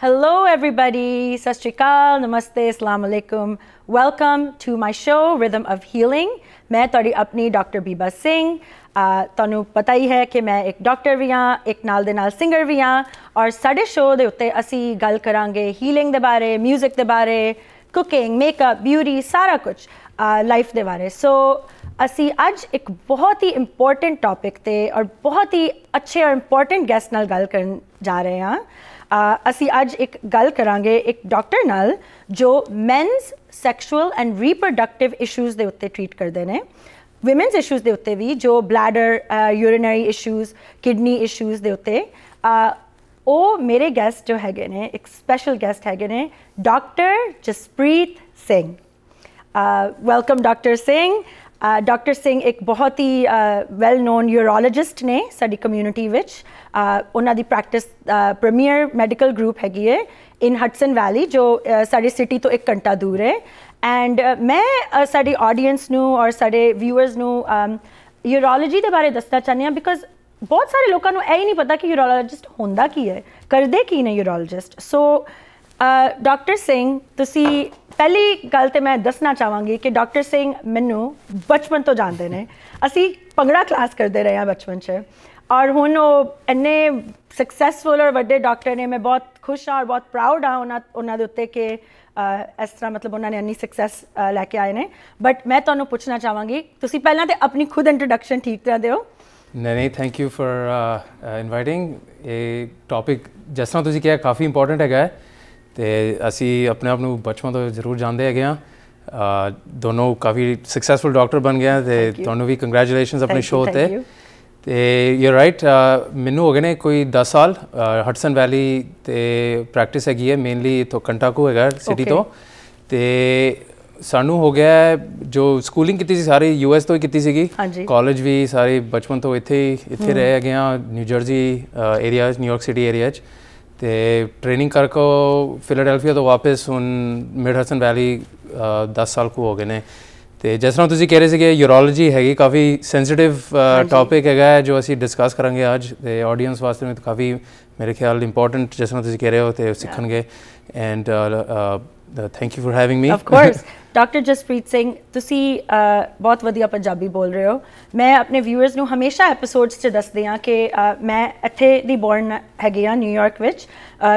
Hello everybody, Sashtrikal, Namaste, Assalamu Alaikum. Welcome to my show Rhythm of Healing. ਮੈਂ ਤੁਹਾਡੀ ਆਪਣੀ doctor ਬੀਬਾ ਸਿੰਘ ਤੁਹਾਨੂੰ ਪਤਾ ਹੀ ਹੈ ਕਿ ਮੈਂ ਇੱਕ ਡਾਕਟਰ ਵੀ ਹਾਂ ਇੱਕ ਨਾਲ ਦੇ ਨਾਲ ਸਿੰਗਰ ਵੀ ਹਾਂ ਔਰ ਸਾਡੇ ਸ਼ੋਅ ਦੇ ਉੱਤੇ ਅਸੀਂ ਗੱਲ ਕਰਾਂਗੇ ਹੀਲਿੰਗ ਦੇ ਬਾਰੇ 뮤직 ਦੇ ਬਾਰੇ ਕੁਕਿੰਗ ਮੇਕਅਪ ਬਿਊਟੀ ਸਾਰਾ ਕੁਝ ਲਾਈਫ ਦੇ ਬਾਰੇ ਸੋ ਅਸੀਂ ਅੱਜ ਇੱਕ ਬਹੁਤ ਹੀ ਇੰਪੋਰਟੈਂਟ ਟੌਪਿਕ ਤੇ ਔਰ ਬਹੁਤ ਹੀ ਅੱਛੇ ਔਰ ਇੰਪੋਰਟੈਂਟ ਗੈਸਟ ਨਾਲ ਗੱਲ ਕਰਨ ਜਾ ਰਹੇ ਹਾਂ ਅਸੀਂ ਅੱਜ ਇੱਕ ਗੱਲ ਕਰਾਂਗੇ ਇੱਕ ਡਾਕਟਰ ਨਾਲ ਜੋ men's sexual and reproductive issues ਦੇ ਉੱਤੇ ਟ੍ਰੀਟ ਕਰਦੇ ਨੇ ਵਿਮਨਸ ਇਸ਼ੂਜ਼ ਦੇ ਉੱਤੇ ਵੀ ਜੋ bladder urinary issues kidney issues ਦੇ ਉੱਤੇ ਉਹ ਮੇਰੇ ਗੈਸਟ ਜੋ ਹੈਗੇ ਨੇ ਇੱਕ ਸਪੈਸ਼ਲ ਗੈਸਟ ਹੈਗੇ ਨੇ doctor Jaspreet Singh welcome doctor Singh doctor Singh ਇੱਕ ਬਹੁਤ ਹੀ ਵੈਲ ਨੋਨ ਯੂਰੋਲੋਜਿਸਟ ਨੇ ਸਾਡੀ ਕਮਿਊਨਿਟੀ ਵਿੱਚ ਉਹਨਾਂ ਦੀ ਪ੍ਰੈਕਟਿਸ ਪ੍ਰੀਮੀਅਰ ਮੈਡੀਕਲ ਗਰੁੱਪ ਹੈਗੀ ਹੈ ਇਨ ਹਟਸਨ ਵੈਲੀ ਜੋ ਸਾਡੀ ਸਿਟੀ ਤੋਂ 1 ਘੰਟਾ ਦੂਰ ਹੈ ਐਂਡ ਮੈਂ ਸਾਡੀ ਆਡੀਅנס ਨੂੰ ਔਰ ਸਾਡੇ ਵਿਊਅਰਸ ਨੂੰ ਯੂਰੋਲੋਜੀ ਦੇ ਬਾਰੇ ਦੱਸਣਾ ਚਾਹੁੰਦੀ ਹਾਂ ਬਿਕਾਜ਼ ਬਹੁਤ ਸਾਰੇ ਲੋਕਾਂ ਨੂੰ ਇਹ ਹੀ ਨਹੀਂ ਪਤਾ ਕਿ ਯੂਰੋਲੋਜਿਸਟ ਹੁੰਦਾ ਕੀ ਹੈ ਕਰਦੇ ਕੀ ਨੇ ਯੂਰੋਲੋਜਿਸਟ ਸੋ ਡਾਕਟਰ ਸਿੰਘ ਤੁਸੀਂ ਪਹਿਲੀ ਗੱਲ ਤੇ ਮੈਂ ਦੱਸਣਾ ਚਾਹਾਂਗੀ ਕਿ ਡਾਕਟਰ ਸਿੰਘ ਮੈਨੂੰ ਬਚਪਨ ਤੋਂ ਜਾਣਦੇ ਨੇ ਅਸੀਂ ਪੰਗੜਾ ਕਲਾਸ ਕਰਦੇ ਰਹੇ ਹਾਂ ਬਚਪਨ 'ਚ ਔਰ ਹੁਣ ਉਹ ਇੰਨੇ ਸਕਸੈਸਫੁਲ ਔਰ ਵੱਡੇ ਡਾਕਟਰ ਨੇ ਮੈਂ ਬਹੁਤ ਖੁਸ਼ ਹਾਂ ਔਰ ਬਹੁਤ ਪ੍ਰਾਊਡ ਹਾਂ ਉਹਨਾਂ ਉਹਨਾਂ ਦੇ ਉੱਤੇ ਕਿ ਇਸ ਤਰ੍ਹਾਂ ਮਤਲਬ ਉਹਨਾਂ ਨੇ ਇੰਨੀ ਸਕਸੈਸ ਲੈ ਕੇ ਆਏ ਨੇ ਬਟ ਮੈਂ ਤੁਹਾਨੂੰ ਪੁੱਛਣਾ ਚਾਹਾਂਗੀ ਤੁਸੀਂ ਪਹਿਲਾਂ ਤੇ ਆਪਣੀ ਖੁਦ ਇੰਟਰੋਡਕਸ਼ਨ ਠੀਕ ਤਰ੍ਹਾਂ ਦਿਓ ਨਹੀਂ ਨਹੀਂ ਥੈਂਕ ਯੂ ਫॉर ਇਨਵਾਈਟਿੰਗ ਇਹ ਟੌਪਿਕ ਜਿਸ ਤਰ੍ਹਾਂ ਤੁਸੀਂ ਕਿਹਾ ਕਾਫੀ ਇੰਪੋਰਟੈਂਟ ਹੈਗਾ ਹੈ ਤੇ ਅਸੀਂ ਆਪਣੇ ਆਪ ਨੂੰ ਬਚਪਨ ਤੋਂ ਜ਼ਰੂਰ ਜਾਣਦੇ ਹੈਗੇ ਆ ਦੋਨੋਂ ਕਾਫੀ ਸਕਸੈਸਫੁਲ ਡਾਕਟਰ ਬਣ ਗਏ ਤੇ ਤੁਹਾਨੂੰ ਵੀ ਕੰਗ੍ਰੈਚੁਲੇਸ਼ਨਸ ਆਪਣੇ ਸ਼ੋਅ ਤੇ ਤੇ ਯੂ ਰਾਈਟ ਮੈਨੂੰ ਹੋ ਗਏ ਨੇ ਕੋਈ 10 ਸਾਲ ਹਟਸਨ ਵੈਲੀ ਤੇ ਪ੍ਰੈਕਟਿਸ ਹੈਗੀ ਹੈ ਮੇਨਲੀ ਤੋਂ ਕੰਟਾਕੂ ਹੈਗਾ ਸਿਟੀ ਤੋਂ ਤੇ ਸਾਨੂੰ ਹੋ ਗਿਆ ਜੋ ਸਕੂਲਿੰਗ ਕੀਤੀ ਸੀ ਸਾਰੇ ਯੂਐਸ ਤੋਂ ਹੀ ਕੀਤੀ ਸੀਗੀ ਕਾਲਜ ਵੀ ਸਾਰੇ ਬਚਪਨ ਤੋਂ ਇੱਥੇ ਹੀ ਇੱਥੇ ਰਹੇ ਹੈਗੇ ਆ New Jersey areas New York city areas ਤੇ ਟ੍ਰੇਨਿੰਗ ਕਰਕੇ ਫਿਲਡਲਫੀਆ ਤੋਂ ਵਾਪਸ ਹੁਣ ਮਿਡ ਹਸਨ ਵੈਲੀ 10 ਸਾਲ ਕੋ ਹੋ ਗਏ ਨੇ ਤੇ ਜਿਸ ਤਰ੍ਹਾਂ ਤੁਸੀਂ ਕਹਿ ਰਹੇ ਸੀ ਕਿ ਯੂਰੋਲੋਜੀ ਹੈਗੀ ਕਾਫੀ ਸੈਂਸਿਟਿਵ ਟਾਪਿਕ ਹੈਗਾ ਜੋ ਅਸੀਂ ਡਿਸਕਸ ਕਰਾਂਗੇ ਅੱਜ ਤੇ ਆਡੀਅנס ਵਾਸਤੇ ਵੀ ਕਾਫੀ ਮੇਰੇ ਖਿਆਲ ਇੰਪੋਰਟੈਂਟ ਜਿਸ ਤਰ੍ਹਾਂ ਤੁਸੀਂ ਕਹਿ ਰਹੇ ਹੋ ਤੇ ਸਿੱਖਣਗੇ and thank you for having me of course doctor Jaspreet Singh ਤੁਸੀਂ ਬਹੁਤ ਵਧੀਆ ਪੰਜਾਬੀ ਬੋਲ ਰਹੇ ਹੋ ਮੈਂ ਆਪਣੇ ਵਿਊਅਰਸ ਨੂੰ ਹਮੇਸ਼ਾ ਐਪੀਸੋਡਸ 'ਚ ਦੱਸਦੇ ਆ ਕਿ ਮੈਂ ਇੱਥੇ ਦੀ ਬੌਰਨ ਹੈਗੇ ਆ ਨਿਊਯਾਰਕ ਵਿੱਚ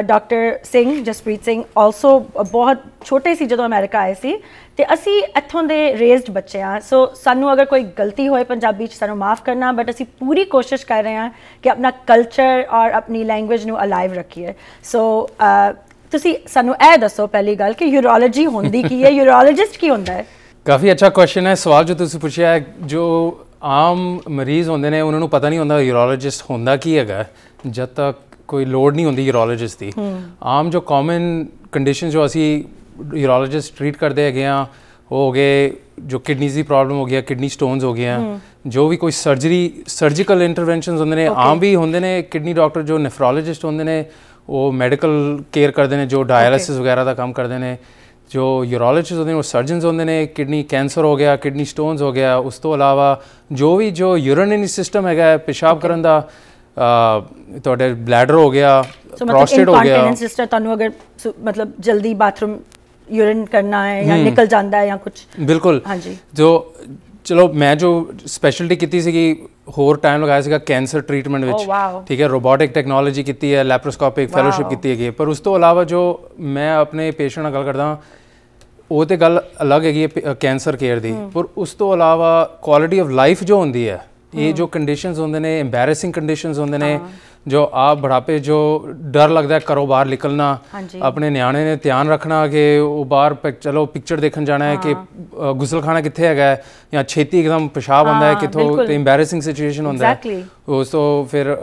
ਡਾਕਟਰ ਸਿੰਘ ਜਸਪ੍ਰੀਤ ਸਿੰਘ ਆਲਸੋ ਬਹੁਤ ਛੋਟੇ ਸੀ ਜਦੋਂ ਅਮਰੀਕਾ ਆਏ ਸੀ ਤੇ ਅਸੀਂ ਇੱਥੋਂ ਦੇ ਰੇਜ਼ਡ ਬੱਚੇ ਆ ਸੋ ਸਾਨੂੰ ਅਗਰ ਕੋਈ ਗਲਤੀ ਹੋਏ ਪੰਜਾਬੀ 'ਚ ਸਾਨੂੰ ਮਾਫ ਕਰਨਾ ਬਟ ਅਸੀਂ ਪੂਰੀ ਕੋਸ਼ਿਸ਼ ਕਰ ਰਹੇ ਆ ਕਿ ਆਪਣਾ ਕਲਚਰ ਔਰ ਆਪਣੀ ਲੈਂਗੁਏਜ ਨੂੰ ਅਲਾਈਵ ਰੱਖੀਏ ਸੋ ਤੁਸੀਂ ਸਾਨੂੰ ਇਹ ਦੱਸੋ ਪਹਿਲੀ ਗੱਲ ਕਿ ਯੂਰੋਲੋਜੀ ਹੁੰਦੀ ਕੀ ਹੈ ਯੂਰੋਲੋਜਿਸਟ ਕੀ ਹੁੰਦਾ ਹੈ ਕਾਫੀ ਅੱਛਾ ਕੁਐਸਚਨ ਹੈ ਸਵਾਲ ਜੋ ਤੁਸੀਂ ਪੁੱਛਿਆ ਹੈ ਜੋ ਆਮ ਮਰੀਜ਼ ਹੁੰਦੇ ਨੇ ਉਹਨਾਂ ਨੂੰ ਪਤਾ ਨਹੀਂ ਹੁੰਦਾ ਯੂਰੋਲੋਜਿਸਟ ਹੁੰਦਾ ਕੀ ਹੈਗਾ ਜਦ ਤੱਕ ਕੋਈ ਲੋੜ ਨਹੀਂ ਹੁੰਦੀ ਯੂਰੋਲੋਜਿਸਟ ਦੀ ਆਮ ਜੋ ਕਾਮਨ ਕੰਡੀਸ਼ਨ ਜੋ ਅਸੀਂ ਯੂਰੋਲੋਜਿਸਟ ਟ੍ਰੀਟ ਕਰਦੇ ਹੈਗੇ ਆ ਉਹ ਹੋ ਗਏ ਜੋ ਕਿਡਨੀਜ਼ ਦੀ ਪ੍ਰੋਬਲਮ ਹੋ ਗਿਆ ਕਿਡਨੀ ਸਟੋਨਸ ਹੋ ਗਿਆ ਜੋ ਵੀ ਕੋਈ ਸਰਜਰੀ ਸਰਜੀਕਲ ਇੰਟਰਵੈਂਸ਼ਨਸ ਹੁੰਦੇ ਨੇ ਆਮ ਵੀ ਹੁੰਦੇ ਨੇ ਕਿਡਨੀ ਡਾਕਟਰ ਜੋ ਨੈਫਰੋਲੋਜਿਸਟ ਹੁੰਦੇ ਨੇ ਉਹ ਮੈਡੀਕਲ ਕੇਅਰ ਕਰਦੇ ਨੇ ਜੋ ਡਾਇਲਿਸਿਸ ਵਗੈਰਾ ਦਾ ਕੰਮ ਕਰਦੇ ਨੇ ਜੋ ਯੂਰੋਲੋਜਿਸਟ ਹੁੰਦੇ ਨੇ ਉਹ ਸਰਜਨਸ ਹੁੰਦੇ ਨੇ ਕਿਡਨੀ ਕੈਂਸਰ ਹੋ ਗਿਆ ਕਿਡਨੀ ਸਟੋਨਸ ਹੋ ਗਿਆ ਉਸ ਤੋਂ ਇਲਾਵਾ ਜੋ ਵੀ ਜੋ ਯੂਰਿਨਰੀ ਸਿਸਟਮ ਹੈਗਾ ਪਿਸ਼ਾਬ ਕਰਨ ਦਾ ਤੁਹਾਡੇ ਬਲੈਡਰ ਹੋ ਗਿਆ ਪ੍ਰੋਸਟੇਟ ਹੋ ਗਿਆ ਤੁਹਾਨੂੰ ਅਗਰ ਮਤਲਬ ਜਲਦੀ ਬਾਥਰੂਮ ਯੂਰਿਨ ਕਰਨਾ ਹੈ ਜਾਂ ਨਿਕਲ ਜਾਂਦਾ ਹੈ ਜਾਂ ਕੁਝ ਬਿਲਕੁਲ ਹਾਂਜੀ ਜੋ ਚਲੋ ਮੈਂ ਜੋ ਸਪੈਸ਼ਲਟੀ ਕੀਤੀ ਸੀਗੀ ਹੋਰ ਟਾਈਮ ਲਗਾਇਆ ਸੀਗਾ ਕੈਂਸਰ ਟ੍ਰੀਟਮੈਂਟ oh, ਵਿੱਚ ਠੀਕ ਹੈ ਰੋਬੋਟਿਕ ਟੈਕਨੋਲੋਜੀ ਕੀਤੀ ਹੈ ਲੈਪਰੋਸਕੋਪਿਕ ਫੈਲੋਸ਼ਿਪ ਕੀਤੀ ਹੈਗੀ ਪਰ ਉਸ ਤੋਂ ਇਲਾਵਾ ਜੋ ਮੈਂ ਆਪਣੇ ਪੇਸ਼ੈਂਟ ਨਾਲ ਗੱਲ ਕਰਦਾ ਉਹ ਤੇ ਗੱਲ ਅਲੱਗ ਹੈਗੀ ਹੈ ਕੈਂਸਰ ਕੇਅਰ ਦੀ ਪਰ ਉਸ ਤੋਂ ਇਲਾਵਾ ਕੁਆਲਿਟੀ ਆਫ ਲਾਈਫ ਜੋ ਹੁੰਦੀ ਹੈ ਇਹ ਜੋ ਕੰਡੀਸ਼ਨਸ ਹੁੰਦੇ ਨੇ ਐਮਬੈਰੈਸਿੰਗ ਕੰਡੀਸ਼ਨਸ ਹੁੰਦੇ ਨੇ ਜੋ ਆ ਬੜਾਪੇ ਜੋ ਡਰ ਲੱਗਦਾ ਹੈ ਘਰੋਂ ਬਾਹਰ ਨਿਕਲਣਾ ਆਪਣੇ ਨਿਆਣੇ ਨੇ ਧਿਆਨ ਰੱਖਣਾ ਕਿ ਉਹ ਬਾਹਰ ਚਲੋ ਪਿਕਚਰ ਦੇਖਣ ਜਾਣਾ ਹੈ ਕਿ ਗੁਸਲਖਾਨਾ ਕਿੱਥੇ ਹੈਗਾ ਜਾਂ ਛੇਤੀ ਇੱਕਦਮ ਪਿਸ਼ਾਬ ਆਉਂਦਾ ਹੈ ਕਿਥੋਂ ਤੇ ਐਮਬੈਰੈਸਿੰਗ ਸਿਚੁਏਸ਼ਨ ਹੁੰਦਾ ਹੈ ਉਸ ਤੋਂ ਫਿਰ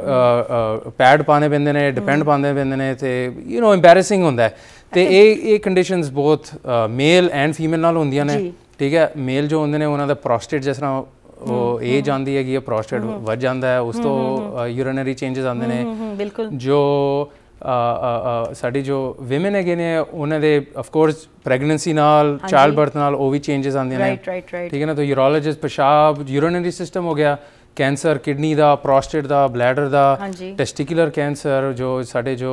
ਪੈਡ ਪਾਣੇ ਪੈਂਦੇ ਨੇ ਡਿਪੈਂਡ ਪਾਉਂਦੇ ਪੈਂਦੇ ਨੇ ਤੇ ਯੂ نو ਐਮਬੈਰੈਸਿੰਗ ਹੁੰਦਾ ਹੈ ਤੇ ਇਹ ਇਹ ਕੰਡੀਸ਼ਨਸ ਬਹੁਤ ਮੇਲ ਐਂਡ ਫੀਮੇਲ ਨਾਲ ਹੁੰਦੀਆਂ ਨੇ ਠੀਕ ਹੈ ਮੇਲ ਜੋ ਹੁੰਦੇ ਨੇ ਉਹਨਾਂ ਦਾ ਪ੍ਰੋਸਟੇਟ ਜਿਸ ਤਰ੍ਹਾਂ ਉਹ ਏਜ ਜਾਂਦੀ ਹੈਗੀ ਆ ਪ੍ਰੋਸਟੇਟ ਵੱਧ ਜਾਂਦਾ ਹੈ ਉਸ ਤੋਂ ਯੂਰੀਨਰੀ ਚੇਂजेस ਆਉਂਦੇ ਨੇ ਬਿਲਕੁਲ ਜੋ ਸਾਡੀ ਜੋ ਔਮਨ ਹੈਗੇ ਨੇ ਉਹਨਾਂ ਦੇ ਆਫ ਕੋਰਸ ਪ੍ਰੈਗਨੈਂਸੀ ਨਾਲ ਚਾਈਲਡ ਬਰਥ ਨਾਲ ਉਹ ਵੀ ਚੇਂजेस ਆਉਂਦੇ ਨੇ ਠੀਕ ਹੈ ਨਾ ਤਾਂ ਯੂਰੋਲੋਜਿਸਟ ਪਿਸ਼ਾਬ ਯੂਰੀਨਰੀ ਸਿਸਟਮ ਹੋ ਗਿਆ ਕੈਂਸਰ ਕਿਡਨੀ ਦਾ ਪ੍ਰੋਸਟੇਟ ਦਾ ਬਲੈਡਰ ਦਾ ਟੈਸਟਿਕੂਲਰ ਕੈਂਸਰ ਜੋ ਸਾਡੇ ਜੋ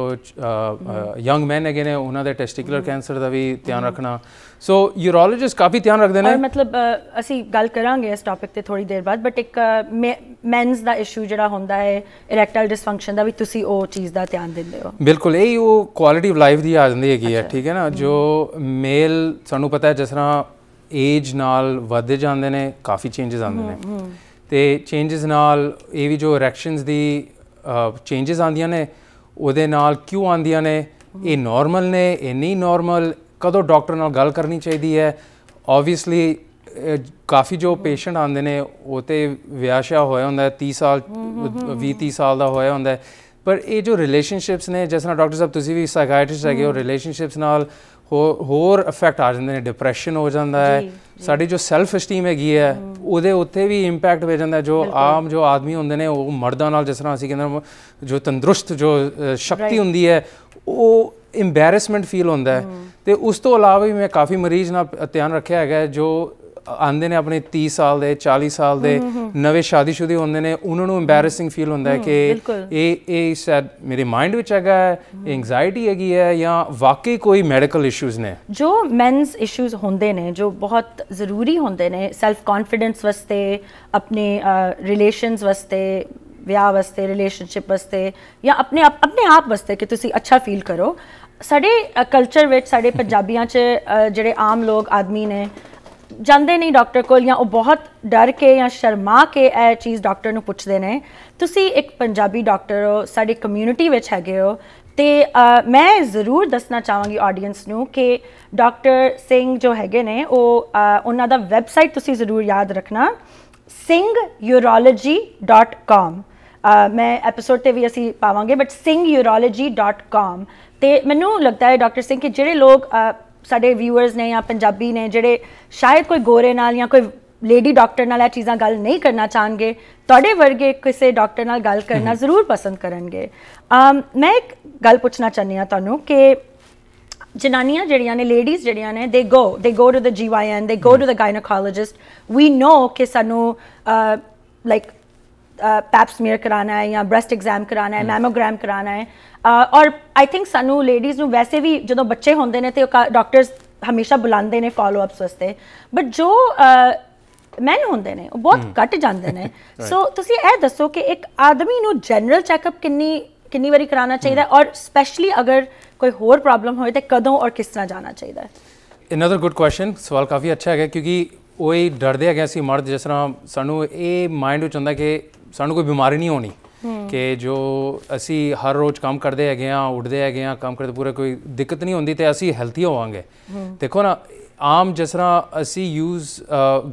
ਯੰਗ men ਹੈਗੇ ਨੇ ਉਹਨਾਂ ਦੇ ਟੈਸਟਿਕੂਲਰ ਕੈਂਸਰ ਦਾ ਵੀ ਧਿਆਨ ਰੱਖਣਾ ਸੋ ਯੂਰੋਲੋਜਿਸਟ ਕਾਫੀ ਧਿਆਨ ਰੱਖਦੇ ਨੇ ਮਤਲਬ ਅਸੀਂ ਗੱਲ ਕਰਾਂਗੇ ਇਸ ਟਾਪਿਕ ਤੇ ਥੋੜੀ ਦੇਰ ਬਾਅਦ ਬਟ ਇੱਕ ਮੈਨਸ ਦਾ ਇਸ਼ੂ ਜਿਹੜਾ ਹੁੰਦਾ ਹੈ ਇਰੈਕਟਾਈਲ ਡਿਸਫੰਕਸ਼ਨ ਦਾ ਵੀ ਤੁਸੀਂ ਉਹ ਚੀਜ਼ ਦਾ ਧਿਆਨ ਦਿੰਦੇ ਹੋ ਬਿਲਕੁਲ ਇਹ ਉਹ ਕੁਆਲਿਟੀ ਆਫ ਲਾਈਫ ਦੀ ਆ ਜਾਂਦੀ ਹੈਗੀ ਹੈ ਠੀਕ ਹੈ ਨਾ ਜੋ ਮੇਲ ਸਾਨੂੰ ਪਤਾ ਹੈ ਜਿਸ ਤਰ੍ਹਾਂ ਏਜ ਨਾਲ ਵਧਦੇ ਜਾਂਦੇ ਨੇ ਕਾਫੀ ਚੇਂਜਸ ਆਉਂਦੇ ਨੇ ਤੇ ਚੇਂजेस ਨਾਲ ਇਹ ਵੀ ਜੋ ਰੈਕਸ਼ਨਸ ਦੀ ਚੇਂजेस ਆਂਦੀਆਂ ਨੇ ਉਹਦੇ ਨਾਲ ਕਿਉਂ ਆਂਦੀਆਂ ਨੇ ਇਹ ਨਾਰਮਲ ਨੇ ਇਹ ਨਹੀਂ ਨਾਰਮਲ ਕਦੋਂ ਡਾਕਟਰ ਨਾਲ ਗੱਲ ਕਰਨੀ ਚਾਹੀਦੀ ਹੈ ਆਬਵੀਅਸਲੀ ਕਾਫੀ ਜੋ ਪੇਸ਼ੈਂਟ ਆਉਂਦੇ ਨੇ ਉਹ ਤੇ ਵਿਆਸ਼ਾ ਹੋਇਆ ਹੁੰਦਾ 30 ਸਾਲ 20 30 ਸਾਲ ਦਾ ਹੋਇਆ ਹੁੰਦਾ ਪਰ ਇਹ ਜੋ ਰਿਲੇਸ਼ਨਸ਼ਿਪਸ ਨੇ ਜਿਸ ਨਾਲ ਡਾਕਟਰ ਸਾਹਿਬ ਤੁਸੀਂ ਵੀ ਸਾਈਕਾਟ੍ਰਿਸਟ ਹੈਗੇ ਹੋ ਰਿਲੇਸ਼ਨਸ਼ਿਪਸ ਨਾਲ ਹੋਰ ਇਫੈਕਟ ਆ ਜਾਂਦੇ ਨੇ ਡਿਪਰੈਸ਼ਨ ਹੋ ਜਾਂਦਾ ਹੈ ਸਾਡੀ ਜੋ ਸੈਲਫ esteem ਹੈਗੀ ਹੈ ਉਹਦੇ ਉੱਤੇ ਵੀ ਇੰਪੈਕਟ ਪੈ ਜਾਂਦਾ ਜੋ ਆਮ ਜੋ ਆਦਮੀ ਹੁੰਦੇ ਨੇ ਉਹ ਮਰਦਾਂ ਨਾਲ ਜਿਸ ਤਰ੍ਹਾਂ ਅਸੀਂ ਕਹਿੰਦੇ ਜੋ ਤੰਦਰੁਸਤ ਜੋ ਸ਼ਕਤੀ ਹੁੰਦੀ ਹੈ ਉਹ ਇੰਬੈਰੈਸਮੈਂਟ ਫੀਲ ਹੁੰਦਾ ਹੈ ਤੇ ਉਸ ਤੋਂ ਇਲਾਵਾ ਵੀ ਮੈਂ ਕਾਫੀ ਮਰੀਜ਼ ਨਾਲ ਧਿਆਨ ਰੱਖਿਆ ਹੈਗਾ ਜੋ ਆਂਦੇ ਨੇ ਆਪਣੇ 30 ਸਾਲ ਦੇ 40 ਸਾਲ ਦੇ ਨਵੇਂ ਸ਼ਾਦੀशुदा ਹੁੰਦੇ ਨੇ ਉਹਨਾਂ ਨੂੰ ਐਮਬੈਰੈਸਿੰਗ ਫੀਲ ਹੁੰਦਾ ਹੈ ਕਿ ਇਹ ਇਹ ਸ਼ਾਇਦ ਮੇਰੇ ਮਾਈਂਡ ਵਿੱਚ ਹੈਗਾ ਹੈ ਐਂਗਜ਼ਾਇਟੀ ਹੈਗੀ ਹੈ ਜਾਂ ਵਾਕਈ ਕੋਈ ਮੈਡੀਕਲ ਇਸ਼ੂਜ਼ ਨੇ ਜੋ ਮੈਨਸ ਇਸ਼ੂਜ਼ ਹੁੰਦੇ ਨੇ ਜੋ ਬਹੁਤ ਜ਼ਰੂਰੀ ਹੁੰਦੇ ਨੇ ਸੈਲਫ ਕੌਨਫੀਡੈਂਸ ਵਾਸਤੇ ਆਪਣੇ ਰਿਲੇਸ਼ਨਸ ਵਾਸਤੇ ਵਿਆਹ ਵਾਸਤੇ ਰਿਲੇਸ਼ਨਸ਼ਿਪ ਵਾਸਤੇ ਜਾਂ ਆਪਣੇ ਆਪਣੇ ਆਪ ਵਾਸਤੇ ਕਿ ਤੁਸੀਂ ਅੱਛਾ ਫੀਲ ਕਰੋ ਸਾਡੇ ਕਲਚਰ ਵਿੱਚ ਸਾਡੇ ਪੰਜਾਬੀਆਂ 'ਚ ਜਿਹੜੇ ਆਮ ਲੋਕ ਆਦਮੀ ਨੇ ਜਾਂਦੇ ਨਹੀਂ ਡਾਕਟਰ ਕੋਲ ਜਾਂ ਉਹ ਬਹੁਤ ਡਰ ਕੇ ਜਾਂ ਸ਼ਰਮਾ ਕੇ ਇਹ ਚੀਜ਼ ਡਾਕਟਰ ਨੂੰ ਪੁੱਛਦੇ ਨੇ ਤੁਸੀਂ ਇੱਕ ਪੰਜਾਬੀ ਡਾਕਟਰ ਹੋ ਸਾਡੀ ਕਮਿਊਨਿਟੀ ਵਿੱਚ ਹੈਗੇ ਹੋ ਤੇ ਮੈਂ ਜ਼ਰੂਰ ਦੱਸਣਾ ਚਾਹਾਂਗੀ ਆਡੀਅנס ਨੂੰ ਕਿ ਡਾਕਟਰ ਸਿੰਘ ਜੋ ਹੈਗੇ ਨੇ ਉਹ ਉਹਨਾਂ ਦਾ ਵੈਬਸਾਈਟ ਤੁਸੀਂ ਜ਼ਰੂਰ ਯਾਦ ਰੱਖਣਾ singurology.com ਮੈਂ ਐਪੀਸੋਡ ਤੇ ਵੀ ਅਸੀਂ ਪਾਵਾਂਗੇ ਬਟ singurology.com ਤੇ ਮੈਨੂੰ ਲੱਗਦਾ ਹੈ ਡਾਕਟਰ ਸਿੰਘ ਕਿ ਜਿਹੜੇ ਲੋਕ ਸਾਡੇ ਵਿਊਅਰਸ ਨੇ ਜਾਂ ਪੰਜਾਬੀ ਨੇ ਜਿਹੜੇ ਸ਼ਾਇਦ ਕੋਈ ਗੋਰੇ ਨਾਲ ਜਾਂ ਕੋਈ ਲੇਡੀ ਡਾਕਟਰ ਨਾਲ ਇਹ ਚੀਜ਼ਾਂ ਗੱਲ ਨਹੀਂ ਕਰਨਾ ਚਾਹਣਗੇ ਤੁਹਾਡੇ ਵਰਗੇ ਕਿਸੇ ਡਾਕਟਰ ਨਾਲ ਗੱਲ ਕਰਨਾ ਜ਼ਰੂਰ ਪਸੰਦ ਕਰਨਗੇ ਮੈਂ ਇੱਕ ਗੱਲ ਪੁੱਛਣਾ ਚਾਹੁੰਦੀ ਆ ਤੁਹਾਨੂੰ ਕਿ ਜਨਾਨੀਆਂ ਜਿਹੜੀਆਂ ਨੇ ਲੇਡੀਜ਼ ਜਿਹੜੀਆਂ ਨੇ ਦੇ ਗੋ ਦੇ ਗੋ ਟੂ ਦ ਜੀਵਾਈਐਨ ਦੇ ਗੋ ਟੂ ਦ ਗਾਇਨੋਕੋਲੋਜਿਸਟ ਵੀ ਨੋ ਕਿ ਸਾਨੂੰ ਲਾਈਕ ਪੈਪਸ ਸਮੀਅਰ ਕਰਾਣਾ ਹੈ ਜਾਂ ਬ੍ਰੈਸਟ ਐਗਜ਼ਾਮ ਕਰਾਣਾ ਹੈ ਮੈਮੋਗ੍ਰਾਮ ਕਰਾਣਾ ਹੈ ਔਰ ਆਈ ਥਿੰਕ ਸਾਨੂੰ ਲੇਡੀਜ਼ ਨੂੰ ਵੈਸੇ ਵੀ ਜਦੋਂ ਬੱਚੇ ਹੁੰਦੇ ਨੇ ਤੇ ਡਾਕਟਰਸ ਹਮੇਸ਼ਾ ਬੁਲਾਉਂਦੇ ਨੇ ਫਾਲੋ ਅਪਸ ਵਾਸਤੇ ਬਟ ਜੋ ਮੈਨ ਹੁੰਦੇ ਨੇ ਉਹ ਬਹੁਤ ਘਟ ਜਾਂਦੇ ਨੇ ਸੋ ਤੁਸੀਂ ਇਹ ਦੱਸੋ ਕਿ ਇੱਕ ਆਦਮੀ ਨੂੰ ਜਨਰਲ ਚੈੱਕਅਪ ਕਿੰਨੀ ਕਿੰਨੀ ਵਾਰੀ ਕਰਾਉਣਾ ਚਾਹੀਦਾ ਔਰ ਸਪੈਸ਼ਲੀ ਅਗਰ ਕੋਈ ਹੋਰ ਪ੍ਰੋਬਲਮ ਹੋਏ ਤੇ ਕਦੋਂ ਔਰ ਕਿਸ ਤਰ੍ਹਾਂ ਜਾਣਾ ਚਾਹੀਦਾ ਹੈ ਅਨਦਰ ਗੁੱਡ ਕੁਐਸਚਨ ਸਵਾਲ ਕਾਫੀ ਅੱਛਾ ਹੈ ਕਿਉਂਕਿ ਉਹ ਹੀ ਡਰਦੇ ਹੈਗੇ ਅਸੀਂ ਮਰਦ ਜਿਸ ਤਰ੍ਹਾਂ ਸਾਨੂੰ ਇਹ ਮਾਈਂਡ ਵਿੱਚ ਹੁੰਦਾ ਕਿ ਸਾਨੂੰ ਕੋਈ ਬਿਮਾਰੀ ਨਹੀਂ ਹੋਣੀ ਕਿ ਜੋ ਅਸੀਂ ਹਰ ਰੋਜ਼ ਕੰਮ ਕਰਦੇ ਹੈਗੇ ਆ ਉੱਠਦੇ ਹੈਗੇ ਆ ਕੰਮ ਕਰਦੇ ਪੂਰੇ ਕੋਈ ਦਿੱਕਤ ਨਹੀਂ ਹੁੰਦੀ ਤੇ ਅਸੀਂ ਹੈਲਥੀ ਹੋਵਾਂਗੇ ਦੇਖੋ ਨਾ ਆਮ ਜਿਸ ਤਰ੍ਹਾਂ ਅਸੀਂ ਯੂਜ਼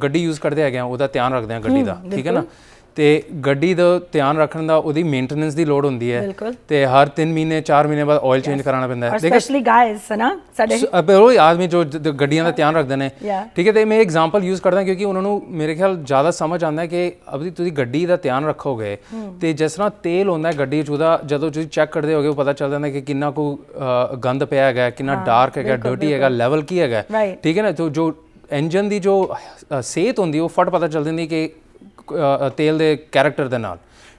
ਗੱਡੀ ਯੂਜ਼ ਕਰਦੇ ਹੈਗੇ ਆ ਉਹਦਾ ਧਿਆਨ ਰੱਖਦੇ ਆ ਗੱਡੀ ਦਾ ਠੀਕ ਹੈ ਨਾ ਤੇ ਗੱਡੀ ਦਾ ਧਿਆਨ ਰੱਖਣ ਦਾ ਉਹਦੀ ਮੇਨਟੇਨੈਂਸ ਦੀ ਲੋੜ ਹੁੰਦੀ ਹੈ ਤੇ ਹਰ 3 ਮਹੀਨੇ 4 ਮਹੀਨੇ ਬਾਅਦ ਆਇਲ ਚੇਂਜ ਕਰਾਉਣਾ ਪੈਂਦਾ ਹੈ ਸਪੈਸ਼ਲੀ ਗਾਇਸ ਹਨਾ ਸਾਡੇ ਉਹ ਆਦਮੀ ਜੋ ਗੱਡੀਆਂ ਦਾ ਧਿਆਨ ਰੱਖਦੇ ਨੇ ਠੀਕ ਹੈ ਤੇ ਮੈਂ ਐਗਜ਼ਾਮਪਲ ਯੂਜ਼ ਕਰਦਾ ਕਿਉਂਕਿ ਉਹਨਾਂ ਨੂੰ ਮੇਰੇ ਖਿਆਲ ਜ਼ਿਆਦਾ ਸਮਝ ਆਉਂਦਾ ਹੈ ਕਿ ਅਬਦੀ ਤੁਸੀਂ ਗੱਡੀ ਦਾ ਧਿਆਨ ਰੱਖੋਗੇ ਤੇ ਜਿਸ ਤਰ੍ਹਾਂ ਤੇਲ ਹੁੰਦਾ ਗੱਡੀ ਚ ਉਹਦਾ ਜਦੋਂ ਤੁਸੀਂ ਚੈੱਕ ਕਰਦੇ ਹੋਗੇ ਉਹ ਪਤਾ ਚੱਲ ਜਾਂਦਾ ਕਿ ਕਿੰਨਾ ਕੋ ਗੰਦ ਪਿਆ ਹੈਗਾ ਕਿੰਨਾ ਡਾਰਕ ਹੈਗਾ ਡਰਟੀ ਹੈਗਾ ਲੈਵਲ ਕੀ ਹੈਗਾ ਠੀਕ ਹੈ ਨਾ ਜੋ ਇੰਜਨ ਦੀ ਜੋ ਸੇਤ ਹੁੰਦੀ ਉਹ ਫਟ ਪਤਾ ਚੱਲ ਜਾਂਦੀ ਕਿ ਤੇਲ ਦੇ ਕੈਰੈਕਟਰ ਦੇ ਨਾਲ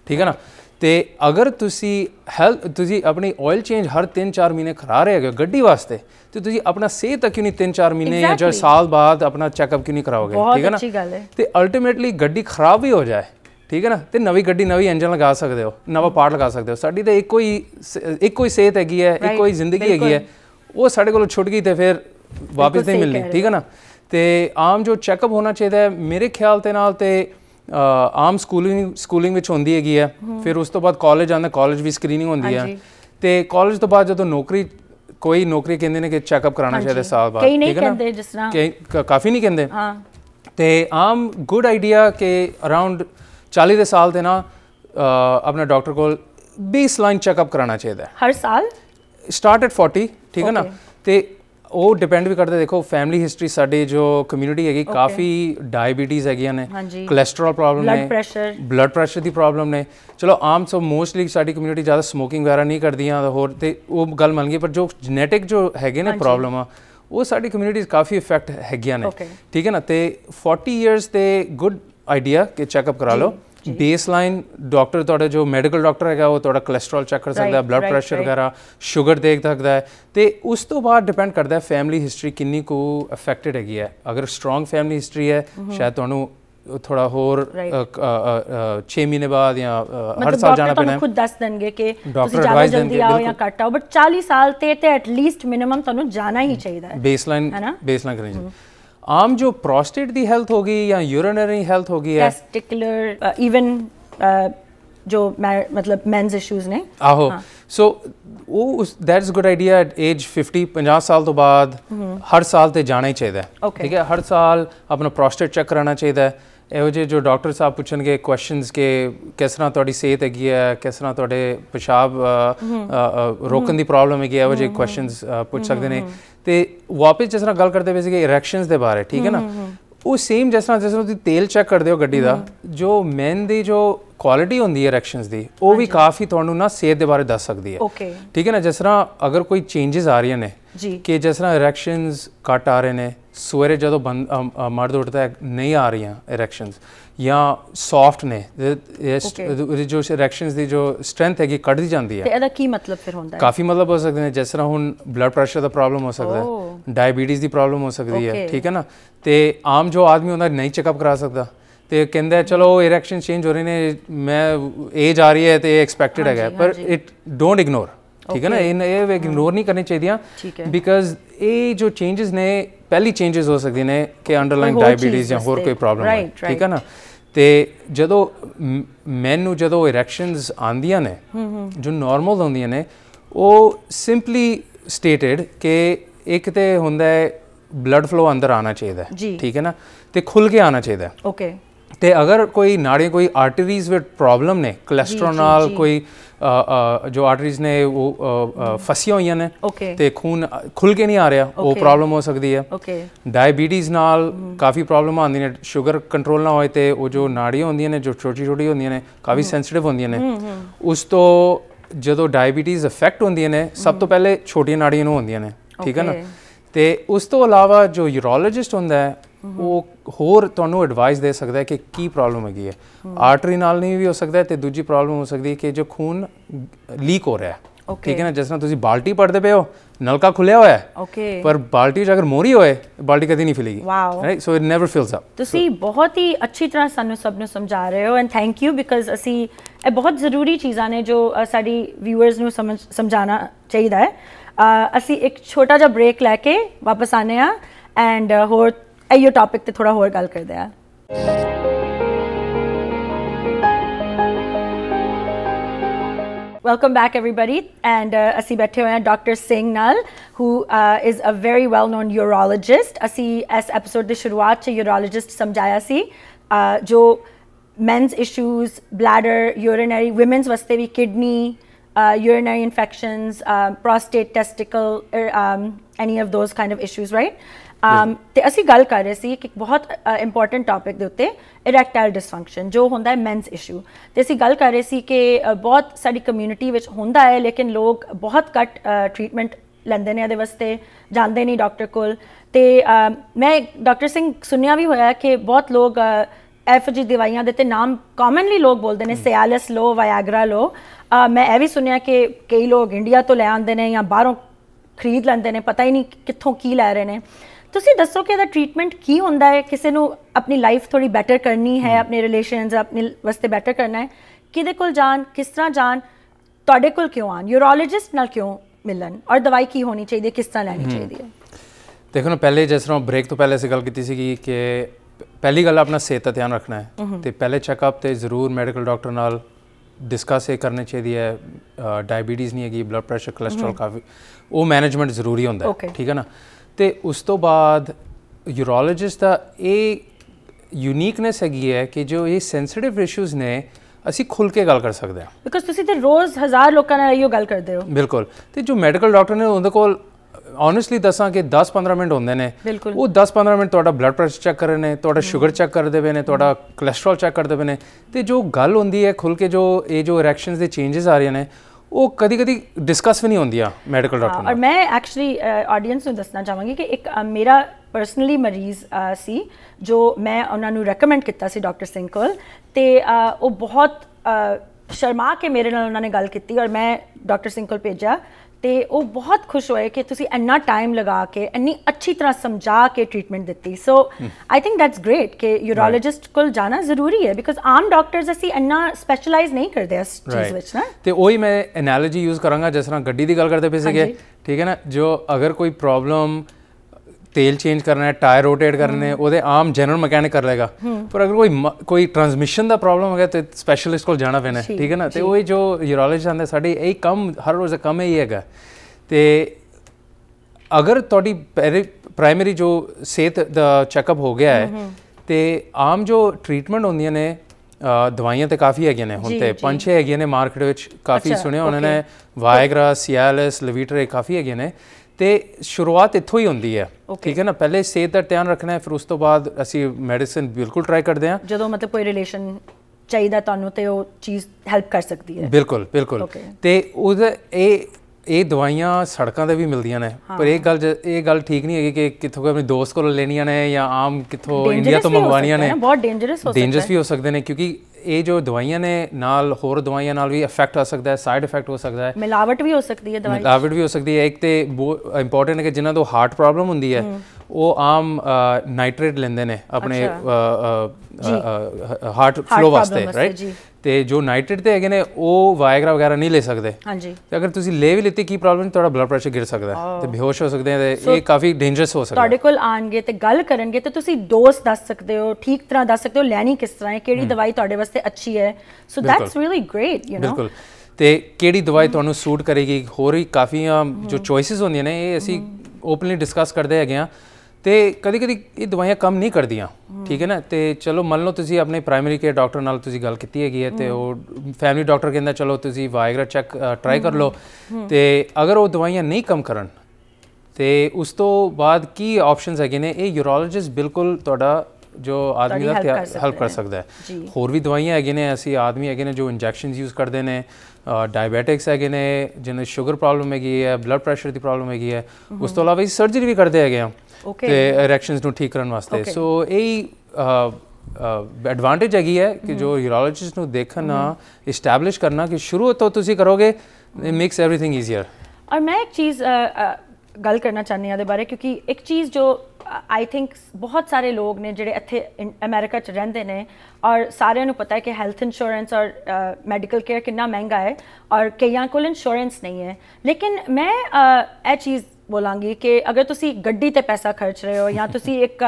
ਠੀਕ ਹੈ ਨਾ ਤੇ ਅਗਰ ਤੁਸੀਂ ਹੈਲ ਤੁਸੀਂ ਆਪਣੀ ਆਇਲ ਚੇਂਜ ਹਰ 3-4 ਮਹੀਨੇ ਕਰਾ ਰਹੇ ਹੋ ਗੱਡੀ ਵਾਸਤੇ ਤੇ ਤੁਸੀਂ ਆਪਣਾ ਸਿਹਤ ਤੱਕ ਕਿਉਂ ਨਹੀਂ 3-4 ਮਹੀਨੇ ਜਾਂ ਜਾਂ ਸਾਲ ਬਾਅਦ ਆਪਣਾ ਚੈੱਕਅਪ ਕਿਉਂ ਨਹੀਂ ਕਰਾਓਗੇ ਠੀਕ ਹੈ ਨਾ ਤੇ ਅਲਟੀਮੇਟਲੀ ਗੱਡੀ ਖਰਾਬ ਵੀ ਹੋ ਜਾਏ ਠੀਕ ਹੈ ਨਾ ਤੇ ਨਵੀਂ ਗੱਡੀ ਨਵੀਂ ਇੰਜਨ ਲਗਾ ਸਕਦੇ ਹੋ ਨਵਾਂ ਪਾਰਟ ਲਗਾ ਸਕਦੇ ਹੋ ਸਾਡੀ ਤਾਂ ਇੱਕੋ ਹੀ ਇੱਕੋ ਹੀ ਸਿਹਤ ਹੈਗੀ ਹੈ ਇੱਕੋ ਹੀ ਜ਼ਿੰਦਗੀ ਹੈਗੀ ਹੈ ਉਹ ਸਾਡੇ ਕੋਲੋਂ ਛੁੱਟ ਗਈ ਤੇ ਫਿਰ ਵਾਪਸ ਨਹੀਂ ਮਿਲਣੀ ਠੀਕ ਹੈ ਨਾ ਤੇ ਆਮ ਜੋ ਚੈੱਕਅਪ ਹੋਣਾ ਚਾਹੀਦਾ ਹੈ ਮੇਰੇ ਖਿਆਲ ਤੇ ਨਾਲ ਤੇ ਆਮ ਸਕੂਲਿੰਗ ਸਕੂਲਿੰਗ ਵਿੱਚ ਹੁੰਦੀ ਹੈਗੀ ਆ ਫਿਰ ਉਸ ਤੋਂ ਬਾਅਦ ਕਾਲਜ ਆਉਂਦਾ ਕਾਲਜ ਵੀ ਸਕਰੀਨਿੰਗ ਹੁੰਦੀ ਆ ਤੇ ਕਾਲਜ ਤੋਂ ਬਾਅਦ ਜਦੋਂ ਨੌਕਰੀ ਕੋਈ ਨੌਕਰੀ ਕਹਿੰਦੇ ਨੇ ਕਿ ਚੈੱਕਅਪ ਕਰਾਉਣਾ ਚਾਹੀਦਾ ਸਾਲ ਬਾਅਦ ਠੀਕ ਹੈ ਨਾ ਕਹਿੰਦੇ ਜਿਸ ਤਰ੍ਹਾਂ ਕਾਫੀ ਨਹੀਂ ਕਹਿੰਦੇ ਹਾਂ ਤੇ ਆਮ ਗੁੱਡ ਆਈਡੀਆ ਕਿ ਅਰਾਊਂਡ 40 ਦੇ ਸਾਲ ਦੇ ਨਾ ਆਪਣਾ ਡਾਕਟਰ ਕੋਲ ਬੇਸਲਾਈਨ ਚੈੱਕਅਪ ਕਰਾਉਣਾ ਚਾਹੀਦਾ ਹਰ ਸਾਲ ਸਟਾਰਟ ਐਟ 40 ਠੀਕ ਹੈ ਨਾ ਤੇ ਉਹ ਡਿਪੈਂਡ ਵੀ ਕਰਦਾ ਦੇਖੋ ਫੈਮਿਲੀ ਹਿਸਟਰੀ ਸਾਡੇ ਜੋ ਕਮਿਊਨਿਟੀ ਹੈਗੀ ਕਾਫੀ ਡਾਇਬੀਟੀਜ਼ ਹੈਗੀਆਂ ਨੇ ਕੋਲੇਸਟ੍ਰੋਲ ਪ੍ਰੋਬਲਮ ਨੇ ਬਲੱਡ ਪ੍ਰੈਸ਼ਰ ਬਲੱਡ ਪ੍ਰੈਸ਼ਰ ਦੀ ਪ੍ਰੋਬਲਮ ਨੇ ਚਲੋ ਆਮ ਸੋ ਮੋਸਟਲੀ ਸਾਡੀ ਕਮਿਊਨਿਟੀ ਜ਼ਿਆਦਾ ਸਮੋਕਿੰਗ ਵਗੈਰਾ ਨਹੀਂ ਕਰਦੀਆਂ ਹੋਰ ਤੇ ਉਹ ਗੱਲ ਮੰਨ ਗਈ ਪਰ ਜੋ ਜੈਨੇਟਿਕ ਜੋ ਹੈਗੇ ਨੇ ਪ੍ਰੋਬਲਮ ਆ ਉਹ ਸਾਡੀ ਕਮਿਊਨਿਟੀਜ਼ ਕਾਫੀ ਇਫੈਕਟ ਹੈਗੀਆਂ ਨੇ ਠੀਕ ਹੈ ਨਾ ਤੇ 40 ਇਅਰਸ ਤੇ ਗੁੱਡ ਆਈਡੀਆ ਕਿ ਚੈੱਕਅਪ ਕਰਾ ਲਓ ਬੇਸਲਾਈਨ ਡਾਕਟਰ ਤੁਹਾਡਾ ਜੋ ਮੈਡੀਕਲ ਡਾਕਟਰ ਹੈਗਾ ਉਹ ਤੁਹਾਡਾ ਕੋਲੇਸਟ੍ਰੋਲ ਚੈੱਕ ਕਰ ਸਕਦਾ ਹੈ ਬਲੱਡ ਪ੍ਰੈਸ਼ਰ ਵਗੈਰਾ ਸ਼ੂਗਰ ਦੇਖ ਸਕਦਾ ਹੈ ਤੇ ਉਸ ਤੋਂ ਬਾਅਦ ਡਿਪੈਂਡ ਕਰਦਾ ਹੈ ਫੈਮਿਲੀ ਹਿਸਟਰੀ ਕਿੰਨੀ ਕੁ ਅਫੈਕਟਡ ਹੈਗੀ ਹੈ ਅਗਰ ਸਟਰੋਂਗ ਫੈਮਿਲੀ ਹਿਸਟਰੀ ਹੈ ਸ਼ਾਇਦ ਤੁਹਾਨੂੰ ਥੋੜਾ ਹੋਰ 6 ਮਹੀਨੇ ਬਾਅਦ ਜਾਂ ਹਰ ਸਾਲ ਜਾਣਾ ਪੈਣਾ ਹੈ ਖੁਦ ਦੱਸ ਦੇਣਗੇ ਕਿ ਤੁਸੀਂ ਜ਼ਿਆਦਾ ਜਲਦੀ ਆਓ ਜਾਂ ਕੱਟ ਆਓ ਬਟ 40 ਸਾਲ ਤੇ ਤੇ ਐਟ ਲੀਸਟ ਮਿਨੀਮਮ ਤੁਹਾਨੂੰ ਜਾਣਾ ਹੀ ਚਾਹੀਦਾ ਹੈ ਬੇਸਲਾਈਨ ਬੇਸਲਾਈਨ ਕਰਨੀ ਚਾਹੀਦੀ ਆਮ ਜੋ ਪ੍ਰੋਸਟੇਟ ਦੀ ਹੈਲਥ ਹੋ ਗਈ ਜਾਂ ਯੂਰਿਨਰੀ ਹੈਲਥ ਹੋ ਗਈ ਹੈ ਟੈਸਟਿਕੂਲਰ ਇਵਨ ਜੋ ਮਤਲਬ ਮੈਨਸ ਇਸ਼ੂਜ਼ ਨੇ ਆਹੋ ਸੋ ਉਹ that's good idea at age 50 50 ਸਾਲ ਤੋਂ ਬਾਅਦ ਹਰ ਸਾਲ ਤੇ ਜਾਣਾ ਹੀ ਚਾਹੀਦਾ ਠੀਕ ਹੈ ਹਰ ਸਾਲ ਆਪਣਾ ਪ੍ਰੋਸਟੇਟ ਚੈੱਕ ਕਰਾਉਣਾ ਚਾਹੀਦਾ ਹੈ ਇਹੋ ਜੇ ਜੋ ਡਾਕਟਰ ਸਾਹਿਬ ਪੁੱਛਣਗੇ ਕੁਐਸਚਨਸ ਕਿ ਕਿਸ ਤਰ੍ਹਾਂ ਤੁਹਾਡੀ ਸਿਹਤ ਹੈਗੀ ਹੈ ਕਿਸ ਤਰ੍ਹਾਂ ਤੁਹਾਡੇ ਪਿਸ਼ਾਬ ਰੋਕਣ ਦੀ ਪ੍ਰੋਬਲਮ ਹੈਗੀ ਹੈ ਇਹੋ ਜੇ ਕੁਐਸਚਨਸ ਪੁੱਛ ਸਕਦੇ ਨੇ ਤੇ ਵਾਪਸ ਜਿਸ ਤਰ੍ਹਾਂ ਗੱਲ ਕਰਦੇ ਪਏ ਸੀਗੇ ਇਰੈਕਸ਼ਨਸ ਦੇ ਬਾਰੇ ਠੀਕ ਹੈ ਨਾ ਉਹ ਸੇਮ ਜਿਸ ਤਰ੍ਹਾਂ ਜਿਸ ਤਰ੍ਹਾਂ ਤੁਸੀਂ ਤੇਲ ਚੈੱਕ ਕਰਦੇ ਹੋ ਗੱਡੀ ਦਾ ਜੋ ਮੈਨ ਦੀ ਜੋ ਕੁਆਲਿਟੀ ਹੁੰਦੀ ਹੈ ਇਰੈਕਸ਼ਨਸ ਦੀ ਉਹ ਵੀ ਕਾਫੀ ਤੁਹਾਨੂੰ ਨਾ ਸੇਧ ਦੇ ਬਾਰੇ ਦੱਸ ਸਕਦੀ ਹੈ ਠੀਕ ਹੈ ਨਾ ਜਿਸ ਤਰ੍ਹਾਂ ਅਗਰ ਕੋਈ ਚੇਂਜਸ ਆ ਰਹੀਆਂ ਨੇ ਜੀ ਕਿ ਜਿਸ ਤਰ੍ਹਾਂ ਇਰੈਕਸ਼ਨਸ ਘਟ ਆ ਰਹੇ ਨੇ ਸਵੇਰੇ ਜਦੋਂ ਮਰਦ ਉੱਠਦਾ ਨਹੀਂ ਆ ਰਹੀਆਂ ਇਰੈਕਸ਼ਨਸ ਜਾਂ ਸੌਫਟ ਨੇ ਜੋ ਇਰੈਕਸ਼ਨਸ ਦੀ ਜੋ ਸਟਰੈਂਥ ਹੈਗੀ ਕੱਢਦੀ ਜਾਂਦੀ ਹੈ ਤੇ ਇਹਦਾ ਕੀ ਮਤਲਬ ਫਿਰ ਹੁੰਦਾ ਹੈ ਕਾਫੀ ਮਤਲਬ ਹੋ ਸਕਦੇ ਨੇ ਜਿਸ ਤਰ੍ਹਾਂ ਹੁਣ ਬਲੱਡ ਪ੍ਰੈਸ਼ਰ ਦਾ ਪ੍ਰੋਬਲਮ ਹੋ ਸਕਦਾ ਹੈ ਡਾਇਬੀਟੀਜ਼ ਦੀ ਪ੍ਰੋਬਲਮ ਹੋ ਸਕਦੀ ਹੈ ਠੀਕ ਹੈ ਨਾ ਤੇ ਆਮ ਜੋ ਆਦਮੀ ਹੁੰਦਾ ਨਹੀਂ ਚੈੱਕਅਪ ਕਰਾ ਸਕਦਾ ਤੇ ਕਹਿੰਦਾ ਚਲੋ ਇਰੈਕਸ਼ਨ ਚੇਂਜ ਹੋ ਰਹੇ ਨੇ ਮੈਂ ਏਜ ਆ ਰਹੀ ਹੈ ਤੇ ਐਕਸਪੈਕਟਡ ਹੈਗਾ ਪਰ ਇਟ ਡੋਨਟ ਇਗਨੋਰ ਠੀਕ ਹੈ ਨਾ ਇਹ ਇਹ ਵੇ ਇਗਨੋਰ mm. ਨਹੀਂ ਕਰਨੀ ਚਾਹੀਦੀਆਂ ਬਿਕਾਜ਼ ਇਹ ਜੋ ਚੇਂजेस ਨੇ ਪਹਿਲੀ ਚੇਂजेस ਹੋ ਸਕਦੀ ਨੇ ਕਿ ਅੰਡਰਲਾਈਨ ਡਾਇਬੀਟੀਜ਼ ਜਾਂ ਹੋਰ ਕੋਈ ਪ੍ਰੋਬਲਮ ਹੈ ਠੀਕ ਹੈ ਨਾ ਤੇ ਜਦੋਂ ਮੈਨ ਨੂੰ ਜਦੋਂ ਇਰੈਕਸ਼ਨਸ ਆਂਦੀਆਂ ਨੇ ਜੋ ਨਾਰਮਲ ਹੁੰਦੀਆਂ ਨੇ ਉਹ ਸਿੰਪਲੀ ਸਟੇਟਡ ਕਿ ਇੱਕ ਤੇ ਹੁੰਦਾ ਹੈ ਬਲੱਡ ਫਲੋ ਅੰਦਰ ਆਣਾ ਚਾਹੀਦਾ ਠੀਕ ਹੈ ਨਾ ਤੇ ਖੁੱਲ ਕੇ ਆਣਾ ਚਾਹੀਦਾ ਓਕੇ ਤੇ ਅਗਰ ਕੋਈ ਨਾੜੀ ਕੋਈ ਆਰਟਰੀਜ਼ ਵਿੱਚ ਪ੍ਰੋਬਲਮ ਨੇ ਕੋਲੇਸਟ੍ਰੋਲ ਨਾਲ ਕੋਈ ਜੋ ਆਰਟਰੀਜ਼ ਨੇ ਉਹ ਫਸੀਆਂ ਹੋਈਆਂ ਨੇ ਤੇ ਖੂਨ ਖੁੱਲ ਕੇ ਨਹੀਂ ਆ ਰਿਹਾ ਉਹ ਪ੍ਰੋਬਲਮ ਹੋ ਸਕਦੀ ਹੈ ਡਾਇਬੀਟੀਜ਼ ਨਾਲ ਕਾਫੀ ਪ੍ਰੋਬਲਮ ਆਉਂਦੀ ਨੇ ਸ਼ੂਗਰ ਕੰਟਰੋਲ ਨਾ ਹੋਏ ਤੇ ਉਹ ਜੋ ਨਾੜੀਆਂ ਹੁੰਦੀਆਂ ਨੇ ਜੋ ਛੋਟੀ ਛੋਟੀ ਹੁੰਦੀਆਂ ਨੇ ਕਾਫੀ ਸੈਂਸਿਟਿਵ ਹੁੰਦੀਆਂ ਨੇ ਉਸ ਤੋਂ ਜਦੋਂ ਡਾਇਬੀਟੀਜ਼ ਅਫੈਕਟ ਹੁੰਦੀਆਂ ਨੇ ਸਭ ਤੋਂ ਪਹਿਲੇ ਛੋਟੀਆਂ ਨਾੜੀਆਂ ਨੂੰ ਹੁੰਦੀਆਂ ਨੇ ਠੀਕ ਹੈ ਨਾ ਤੇ ਉਸ ਤੋਂ ਇਲਾਵਾ ਜੋ ਯੂਰੋਲੋਜਿਸਟ ਹੁੰਦਾ ਹੈ ਉਹ ਹੋਰ ਤੁਹਾਨੂੰ ਐਡਵਾਈਸ ਦੇ ਸਕਦਾ ਹੈ ਕਿ ਕੀ ਪ੍ਰੋਬਲਮ ਹੈਗੀ ਹੈ ਆਰਟਰੀ ਨਾਲ ਨਹੀਂ ਵੀ ਹੋ ਸਕਦਾ ਤੇ ਦੂਜੀ ਪ੍ਰੋਬਲਮ ਹੋ ਸਕਦੀ ਹੈ ਕਿ ਜੋ ਖੂਨ ਲੀਕ ਹੋ ਰਿਹਾ ਹੈ ਠੀਕ ਹੈ ਨਾ ਜਿਸ ਤਰ੍ਹਾਂ ਤੁਸੀਂ ਬਾਲਟੀ ਪੜਦੇ ਪਏ ਹੋ ਨਲਕਾ ਖੁੱਲਿਆ ਹੋਇਆ ਹੈ ਓਕੇ ਪਰ ਬਾਲਟੀ ਜੇ ਅਗਰ ਮੋਰੀ ਹੋਏ ਬਾਲਟੀ ਕਦੀ ਨਹੀਂ ਫਿਲੇਗੀ right so it never fills up ਤੁਸੀਂ ਬਹੁਤ ਹੀ ਅੱਛੀ ਤਰ੍ਹਾਂ ਸਾਨੂੰ ਸਭ ਨੂੰ ਸਮਝਾ ਰਹੇ ਹੋ ਐਂਡ ਥੈਂਕ ਯੂ ਬਿਕਾਜ਼ ਅਸੀਂ ਇਹ ਬਹੁਤ ਜ਼ਰੂਰੀ ਚੀਜ਼ਾਂ ਨੇ ਜੋ ਸਾਡੀ ਵਿਊਅਰਸ ਨੂੰ ਸਮਝਾਣਾ ਚਾਹੀਦਾ ਹੈ ਅਸੀਂ ਇੱਕ ਛੋਟਾ ਜਿਹਾ ਬ੍ਰੇਕ ਲੈ ਕੇ ਵਾਪਸ ਆਨੇ ਆ ਐਂਡ ਹੋਰ Welcome back, everybody. And uh, Asi Bethe Dr. Singh Nal, who uh, is a very well known urologist. Asi, as episode the a urologist Samjaya Si, uh, jo men's issues, bladder, urinary, women's waste bhi kidney, uh, urinary infections, uh, prostate, testicle, er, um, any of those kind of issues, right? Um, ਤੇ ਅਸੀਂ ਗੱਲ ਕਰ ਰਹੇ ਸੀ ਕਿ ਬਹੁਤ important topic ਦੇ ਉੱਤੇ ਇਰੈਕਟਾਈਲ dysfunction ਜੋ ਹੁੰਦਾ ਹੈ ਮੈਨਸ ਇਸ਼ੂ ਤੇ ਅਸੀਂ ਗੱਲ ਕਰ ਰਹੇ ਸੀ ਕਿ ਬਹੁਤ ਸਾਡੀ ਕਮਿਊਨਿਟੀ ਵਿੱਚ ਹੁੰਦਾ ਹੈ ਲੇਕਿਨ ਲੋਕ ਬਹੁਤ ਘੱਟ ਟ੍ਰੀਟਮੈਂਟ ਲੈਂਦੇ ਨੇ ਇਹਦੇ ਵਾਸਤੇ ਜਾਂਦੇ ਨਹੀਂ ਡਾਕਟਰ ਕੋਲ ਤੇ ਮੈਂ ਡਾਕਟਰ ਸਿੰਘ ਸੁਨਿਆ ਵੀ ਹੋਇਆ ਕਿ ਬਹੁਤ ਲੋਕ ਐਫ ਜੀ ਦਵਾਈਆਂ ਦੇ ਤੇ ਨਾਮ ਕਾਮਨਲੀ ਲੋਕ ਬੋਲਦੇ ਨੇ ਸਿਆਲਸ ਲੋ ਵਾਇਆਗਰਾ ਲੋ ਮੈਂ ਇਹ ਵੀ ਸੁਨਿਆ ਕਿ ਕਈ ਲੋਕ ਇੰਡੀਆ ਤੋਂ ਲੈ ਆਉਂਦੇ ਨੇ ਜਾਂ ਬਾਹਰੋਂ ਖਰੀਦ ਲੈਂਦੇ ਨੇ ਪਤਾ ਹੀ ਨਹੀਂ ਕਿੱਥੋਂ ਕੀ ਲੈ ਰਹੇ ਨੇ ਤੁਸੀਂ ਦੱਸੋ ਕਿ ਇਹਦਾ ਟ੍ਰੀਟਮੈਂਟ ਕੀ ਹੁੰਦਾ ਹੈ ਕਿਸੇ ਨੂੰ ਆਪਣੀ ਲਾਈਫ ਥੋੜੀ ਬੈਟਰ ਕਰਨੀ ਹੈ ਆਪਣੇ ਰਿਲੇਸ਼ਨਸ ਆਪਣੇ ਵਾਸਤੇ ਬੈਟਰ ਕਰਨਾ ਹੈ ਕਿਹਦੇ ਕੋਲ ਜਾਣ ਕਿਸ ਤਰ੍ਹਾਂ ਜਾਣ ਤੁਹਾਡੇ ਕੋਲ ਕਿਉਂ ਆਣ ਯੂਰੋਲੋਜਿਸਟ ਨਾਲ ਕਿਉਂ ਮਿਲਣ ਔਰ ਦਵਾਈ ਕੀ ਹੋਣੀ ਚਾਹੀਦੀ ਹੈ ਕਿਸ ਤਰ੍ਹਾਂ ਲੈਣੀ ਚਾਹੀਦੀ ਹੈ ਦੇਖੋ ਨਾ ਪਹਿਲੇ ਜਿਸ ਤਰ੍ਹਾਂ ਬ੍ਰੇਕ ਤੋਂ ਪਹਿਲੇ ਅਸੀਂ ਗੱਲ ਕੀਤੀ ਸੀ ਕਿ ਪਹਿਲੀ ਗੱਲ ਆਪਣਾ ਸਿਹਤ ਦਾ ਧਿਆਨ ਰੱਖਣਾ ਹੈ ਤੇ ਪਹਿਲੇ ਚੈੱਕਅਪ ਤੇ ਜ਼ਰੂਰ ਮੈਡੀਕਲ ਡਾਕਟਰ ਨਾਲ ਡਿਸਕਸ ਇਹ ਕਰਨੇ ਚਾਹੀਦੀ ਹੈ ਡਾਇਬੀਟੀਜ਼ ਨਹੀਂ ਹੈਗੀ ਬਲੱਡ ਪ੍ਰੈਸ਼ਰ ਕੋਲੇਸਟ੍ਰੋਲ ਕਾਫੀ ਉਹ ਮੈਨੇਜਮੈਂਟ ਜ਼ਰੂਰੀ ਹੁੰਦਾ ਹੈ ਠੀਕ ਹੈ ਨਾ ਤੇ ਉਸ ਤੋਂ ਬਾਅਦ ਯੂਰੋਲੋਜਿਸਟ ਦਾ ਇਹ ਯੂਨੀਕਨੈਸ ਹੈਗੀ ਹੈ ਕਿ ਜੋ ਇਹ ਸੈਂਸਿਟਿਵ ਇਸ਼ੂਜ਼ ਨੇ ਅਸੀਂ ਖੁੱਲ ਕੇ ਗੱਲ ਕਰ ਸਕਦੇ ਹਾਂ ਬਿਕਾਜ਼ ਤੁਸੀਂ ਤੇ ਰੋਜ਼ ਹਜ਼ਾਰ ਲੋਕਾਂ ਨਾਲ ਇਹੋ ਗੱਲ ਕਰਦੇ ਹੋ ਬਿਲਕੁਲ ਤੇ ਜੋ ਮੈਡੀਕਲ ਡਾਕਟਰ ਨੇ ਉਹਦੇ ਕੋਲ ਆਨੈਸਟਲੀ ਦੱਸਾਂ ਕਿ 10-15 ਮਿੰਟ ਹੁੰਦੇ ਨੇ ਉਹ 10-15 ਮਿੰਟ ਤੁਹਾਡਾ ਬਲੱਡ ਪ੍ਰੈਸ਼ਰ ਚੈੱਕ ਕਰ ਰਹੇ ਨੇ ਤੁਹਾਡਾ ਸ਼ੂਗਰ ਚੈੱਕ ਕਰਦੇ ਨੇ ਤੁਹਾਡਾ ਕੋਲੇਸਟ੍ਰੋਲ ਚੈੱਕ ਕਰਦੇ ਨੇ ਤੇ ਜੋ ਗੱਲ ਹੁੰਦੀ ਹੈ ਖੁੱਲ ਕੇ ਜੋ ਇਹ ਜੋ ਰਿਐਕਸ਼ਨਸ ਦੇ ਚੇਂजेस ਆ ਰਹੇ ਨੇ ਉਹ ਕਦੀ-ਕਦੀ ਡਿਸਕਸ ਵੀ ਨਹੀਂ ਹੁੰਦੀਆਂ ਮੈਡੀਕਲ ਡਾਕਟਰ ਨਾਲ ਔਰ ਮੈਂ ਐਕਚੁਅਲੀ ਆਡੀਅנס ਨੂੰ ਦੱਸਣਾ ਚਾਹਾਂਗੀ ਕਿ ਇੱਕ ਮੇਰਾ ਪਰਸਨਲੀ ਮਰੀਜ਼ ਸੀ ਜੋ ਮੈਂ ਉਹਨਾਂ ਨੂੰ ਰეკਮੈਂਡ ਕੀਤਾ ਸੀ ਡਾਕਟਰ ਸਿੰਕਲ ਤੇ ਉਹ ਬਹੁਤ ਸ਼ਰਮਾ ਕੇ ਮੇਰੇ ਨਾਲ ਉਹਨਾਂ ਨੇ ਗੱਲ ਕੀਤੀ ਔਰ ਮੈਂ ਡਾਕਟਰ ਸਿੰਕਲ ਭੇਜਿਆ ਤੇ ਉਹ ਬਹੁਤ ਖੁਸ਼ ਹੋਏ ਕਿ ਤੁਸੀਂ ਇੰਨਾ ਟਾਈਮ ਲਗਾ ਕੇ ਇੰਨੀ ਅੱਛੀ ਤਰ੍ਹਾਂ ਸਮਝਾ ਕੇ ਟ੍ਰੀਟਮੈਂਟ ਦਿੱਤੀ so I think that's great ਕਿ ਯੂਰੋਲੋਜਿਸਟ ਕੋਲ ਜਾਣਾ ਜ਼ਰੂਰੀ ਹੈ ਬਿਕਾਜ਼ ਆਮ ਡਾਕਟਰਸ ਅਸੀਂ ਇੰਨਾ ਸਪੈਸ਼ਲਾਈਜ਼ ਨਹੀਂ ਕਰਦੇ ਇਸ ਚੀਜ਼ ਵਿੱਚ ਨਾ ਤੇ ਉਹੀ ਮੈਂ ਐਨਾਲੋਜੀ ਯੂਜ਼ ਕਰਾਂਗਾ ਜਿਸ ਤਰ੍ਹਾਂ ਗੱਡੀ ਦੀ ਗੱਲ ਕਰਦੇ ਪਏ ਸੀਗੇ ਠੀਕ ਹੈ ਨਾ ਜੋ ਅਗਰ ਕੋਈ ਪ੍ਰੋਬਲਮ ਤੇਲ ਚੇਂਜ ਕਰਨਾ ਹੈ ਟਾਇਰ ਰੋਟੇਟ ਕਰਨੇ ਉਹਦੇ ਆਮ ਜਨਰਲ ਮਕੈਨਿਕ ਕਰ ਲੇਗਾ ਪਰ ਅਗਰ ਕੋਈ ਕੋਈ ਟਰਾਂਸਮਿਸ਼ਨ ਦਾ ਪ੍ਰੋਬਲਮ ਗਿਆ ਤੇ ਸਪੈਸ਼ਲਿਸਟ ਕੋਲ ਜਾਣਾ ਪੈਣਾ ਠੀਕ ਹੈ ਨਾ ਤੇ ਉਹ ਹੀ ਜੋ ਯੂਰੋਲੋਜਿਸਟ ਆਂਦੇ ਸਾਡੇ ਇਹ ਕੰਮ ਹਰ ਰੋਜ਼ ਕੰਮ ਹੀ ਹੈਗਾ ਤੇ ਅਗਰ ਤੁਹਾਡੀ ਪ੍ਰਾਇਮਰੀ ਜੋ ਸਿਹਤ ਦਾ ਚੈੱਕਅਪ ਹੋ ਗਿਆ ਹੈ ਤੇ ਆਮ ਜੋ ਟ੍ਰੀਟਮੈਂਟ ਹੁੰਦੀਆਂ ਨੇ ਦਵਾਈਆਂ ਤੇ ਕਾਫੀ ਹੈਗੀਆਂ ਨੇ ਹੁਣ ਤੇ ਪੰਜ ਛੇ ਹੈਗੀਆਂ ਨੇ ਮਾਰਕੀਟ ਵਿੱਚ ਕਾਫੀ ਸੁਣਿਆ ਉਹਨਾਂ ਨੇ ਵਾਇਗਰਾ ਸੀਐਲਐਸ ਲਵੀਟਰੇ ਕਾਫੀ ਹੈਗੀਆਂ ਨੇ ਤੇ ਸ਼ੁਰੂਆਤ ਇੱਥੋਂ ਹੀ ਹੁੰਦੀ ਹੈ ਠੀਕ ਹੈ ਨਾ ਪਹਿਲੇ ਸਿਹਤ ਦਾ ਧਿਆਨ ਰੱਖਣਾ ਹੈ ਫਿਰ ਉਸ ਤੋਂ ਬਾਅਦ ਅਸੀਂ ਮੈਡੀਸਿਨ ਬਿਲਕੁਲ ਟਰਾਈ ਕਰਦੇ ਹਾਂ ਜਦੋਂ ਮਤਲਬ ਕੋਈ ਰਿਲੇਸ਼ਨ ਚਾਹੀਦਾ ਤੁਹਾਨੂੰ ਤੇ ਉਹ ਚੀਜ਼ ਹੈਲਪ ਕਰ ਸਕਦੀ ਹੈ ਬਿਲਕੁਲ ਬਿਲਕੁਲ ਤੇ ਉਹ ਇਹ ਇਹ ਦਵਾਈਆਂ ਸੜਕਾਂ ਤੇ ਵੀ ਮਿਲਦੀਆਂ ਨੇ ਪਰ ਇਹ ਗੱਲ ਇਹ ਗੱਲ ਠੀਕ ਨਹੀਂ ਹੈਗੀ ਕਿ ਕਿੱਥੋਂ ਕੋਈ ਆਪਣੇ ਦੋਸਤ ਕੋਲੋਂ ਲੈਣੀਆਂ ਨੇ ਜਾਂ ਆਮ ਕਿੱਥੋਂ ਇੰਡੀਆ ਤੋਂ ਮੰਗਵਾਣੀਆਂ ਨੇ ਬਹੁਤ ਡੇਂਜਰਸ ਹੋ ਸਕਦੇ ਨੇ ਡੇਂਜਰਸ ਵੀ ਹੋ ਸਕਦੇ ਨੇ ਕਿਉਂਕਿ ਇਹ ਜੋ ਦਵਾਈਆਂ ਨੇ ਨਾਲ ਹੋਰ ਦਵਾਈਆਂ ਨਾਲ ਵੀ ਇਫੈਕਟ ਆ ਸਕਦਾ ਹੈ ਸਾਈਡ ਇਫੈਕਟ ਹੋ ਸਕਦਾ ਹੈ ਮਿਲਾਵਟ ਵੀ ਹੋ ਸਕਦੀ ਹੈ ਦਵਾਈ ਮਿਲਾਵਟ ਵੀ ਹੋ ਸਕਦੀ ਹੈ ਇੱਕ ਤੇ ਇੰਪੋਰਟੈਂਟ ਹੈ ਕਿ ਜਿਨ੍ਹਾਂ ਤੋਂ ਹਾਰਟ ਪ੍ਰੋਬਲਮ ਹੁੰਦੀ ਹੈ ਉਹ ਆਮ ਨਾਈਟ੍ਰੇਟ ਲੈਂਦੇ ਨੇ ਆਪਣੇ ਹਾਰਟ ਫਲੋ ਵਾਸਤੇ ਰਾਈਟ ਤੇ ਜੋ ਨਾਈਟ੍ਰੇਟ ਤੇ ਹੈਗੇ ਨੇ ਉਹ ਵਾਇਗਰਾ ਵਗੈਰਾ ਨਹੀਂ ਲੈ ਸਕਦੇ ਹਾਂਜੀ ਤੇ ਅਗਰ ਤੁਸੀਂ ਲੈ ਵੀ ਲਿੱਤੀ ਕੀ ਪ੍ਰੋਬਲਮ ਤੁਹਾਡਾ ਬਲੱਡ ਪ੍ਰੈਸ਼ਰ ਗਿਰ ਸਕਦਾ ਹੈ ਤੇ ਬੇਹੋਸ਼ ਹੋ ਸਕਦੇ ਹੈ ਤੇ ਇਹ ਕਾਫੀ ਡੇਂਜਰਸ ਹੋ ਸਕਦਾ ਤੁਹਾਡੇ ਕੋਲ ਆਣਗੇ ਤੇ ਗੱਲ ਕਰਨਗੇ ਤੇ ਤੁਸੀਂ ਡੋਸ ਦੱਸ ਸਕਦੇ ਹੋ ਠੀਕ ਤਰ੍ਹਾਂ ਦੱਸ ਸਕਦੇ ਹੋ ਲੈਣੀ ਕਿਸ ਤਰ੍ਹਾਂ ਹੈ ਕਿਹੜੀ ਦਵਾਈ ਤੁਹਾਡੇ ਵਾਸਤੇ ਅੱਛੀ ਹੈ so that's really great you know ਬਿਲਕੁਲ ਤੇ ਕਿਹੜੀ ਦਵਾਈ ਤੁਹਾਨੂੰ ਸੂਟ ਕਰੇਗੀ ਹੋਰ ਵੀ ਕਾਫੀਆਂ ਜੋ ਚੋਇਸਸ ਹੁੰਦੀਆਂ ਨੇ ਇਹ ਅਸੀਂ ਓਪਨਲੀ ਡਿਸਕਸ ਕਰਦੇ ਹੈਗੇ ਆ ਤੇ ਕਦੇ ਕਦੇ ਇਹ ਦਵਾਈਆਂ ਕੰਮ ਨਹੀਂ ਕਰਦੀਆਂ ਠੀਕ ਹੈ ਨਾ ਤੇ ਚਲੋ ਮੰਨ ਲਓ ਤੁਸੀਂ ਆਪਣੇ ਪ੍ਰਾਇਮਰੀ ਕੇਅਰ ਡਾਕਟਰ ਨਾਲ ਤੁਸੀਂ ਗੱਲ ਕੀਤੀ ਹੈਗੀ ਹੈ ਤੇ ਉਹ ਫੈਮਿਲੀ ਡਾਕਟਰ ਕਹਿੰਦਾ ਚਲੋ ਤੁਸੀਂ ਵਾਇਗਰਾ ਚੈੱਕ ਟਰਾਈ ਕਰ ਲਓ ਤੇ ਅਗਰ ਉਹ ਦਵਾਈਆਂ ਨਹੀਂ ਕੰਮ ਕਰਨ ਤੇ ਉਸ ਤੋਂ ਬਾਅਦ ਕੀ ਆਪਸ਼ਨਸ ਹੈਗੇ ਨੇ ਇਹ ਯੂਰੋਲੋਜਿਸਟ ਬਿਲਕੁਲ ਤੁਹਾਡਾ ਜੋ ਆਦਮੀ ਦਾ ਹੈਲਪ ਕਰ ਸਕਦਾ ਹੈ ਹੋਰ ਵੀ ਦਵਾਈਆਂ ਹੈਗੇ ਨੇ ਅਸੀਂ ਆਦਮੀ ਹੈਗੇ ਨੇ ਜੋ ਇੰਜੈਕਸ਼ਨਸ ਯੂਜ਼ ਕਰਦੇ ਨੇ ਡਾਇਬੀਟਿਕਸ ਹੈਗੇ ਨੇ ਜਿਹਨਾਂ ਸ਼ੂਗਰ ਪ੍ਰੋਬਲਮ ਹੈਗੀ ਹੈ ਬਲੱਡ ਪ੍ਰੈਸ਼ਰ ਦੀ ਪ੍ਰੋਬਲਮ ਹੈਗੀ ਹੈ ਉਸ ਤੋਂ ਇਲਾਵਾ ਸਰਜਰੀ ਵੀ ਕਰਦੇ ਹੈਗੇ ਆ ਤੇ ਇਰੈਕਸ਼ਨਸ ਨੂੰ ਠੀਕ ਕਰਨ ਵਾਸਤੇ ਸੋ ਇਹ ਐਡਵਾਂਟੇਜ ਹੈਗੀ ਹੈ ਕਿ ਜੋ ਯੂਰੋਲੋਜਿਸਟ mm-hmm. ਨੂੰ ਦੇਖਣਾ ਇਸਟੈਬਲਿਸ਼ mm-hmm. ਕਰਨਾ ਕਿ ਸ਼ੁਰੂ ਤੋਂ ਤੁਸੀਂ ਕਰੋਗੇ ਇਟ ਮੇਕਸ एवरीथिंग ਈਜ਼ੀਅਰ ਔਰ ਮੈਂ ਇੱਕ ਚੀਜ਼ ਗੱਲ ਕਰਨਾ ਚਾਹੁੰਦੀ ਹਾਂ ਦੇ ਬਾਰੇ ਕਿਉਂਕਿ ਇੱਕ ਚੀਜ਼ ਜੋ ਆਈ ਥਿੰਕ ਬਹੁਤ ਸਾਰੇ ਲੋਕ ਨੇ ਜਿਹੜੇ ਇੱਥੇ ਅਮਰੀਕਾ 'ਚ ਰਹਿੰਦੇ ਨੇ ਔਰ ਸਾਰਿਆਂ ਨੂੰ ਪਤਾ ਹੈ ਕਿ ਹੈਲਥ ਇੰਸ਼ੋਰੈਂਸ ਔਰ ਮੈਡੀਕਲ ਕੇਅਰ ਕਿੰਨਾ ਮਹਿੰਗਾ ਹੈ ਔਰ ਕਈਆਂ ਕੋਲ ਇੰਸ਼ੋਰੈਂਸ ਨਹੀਂ ਹੈ ਲੇਕਿਨ ਮੈਂ ਇਹ ਚੀਜ਼ ਬੋਲਾਂਗੀ ਕਿ ਅਗਰ ਤੁਸੀਂ ਗੱਡੀ ਤੇ ਪੈਸਾ ਖਰਚ ਰਹੇ ਹੋ ਜਾਂ ਤੁਸੀਂ ਇੱਕ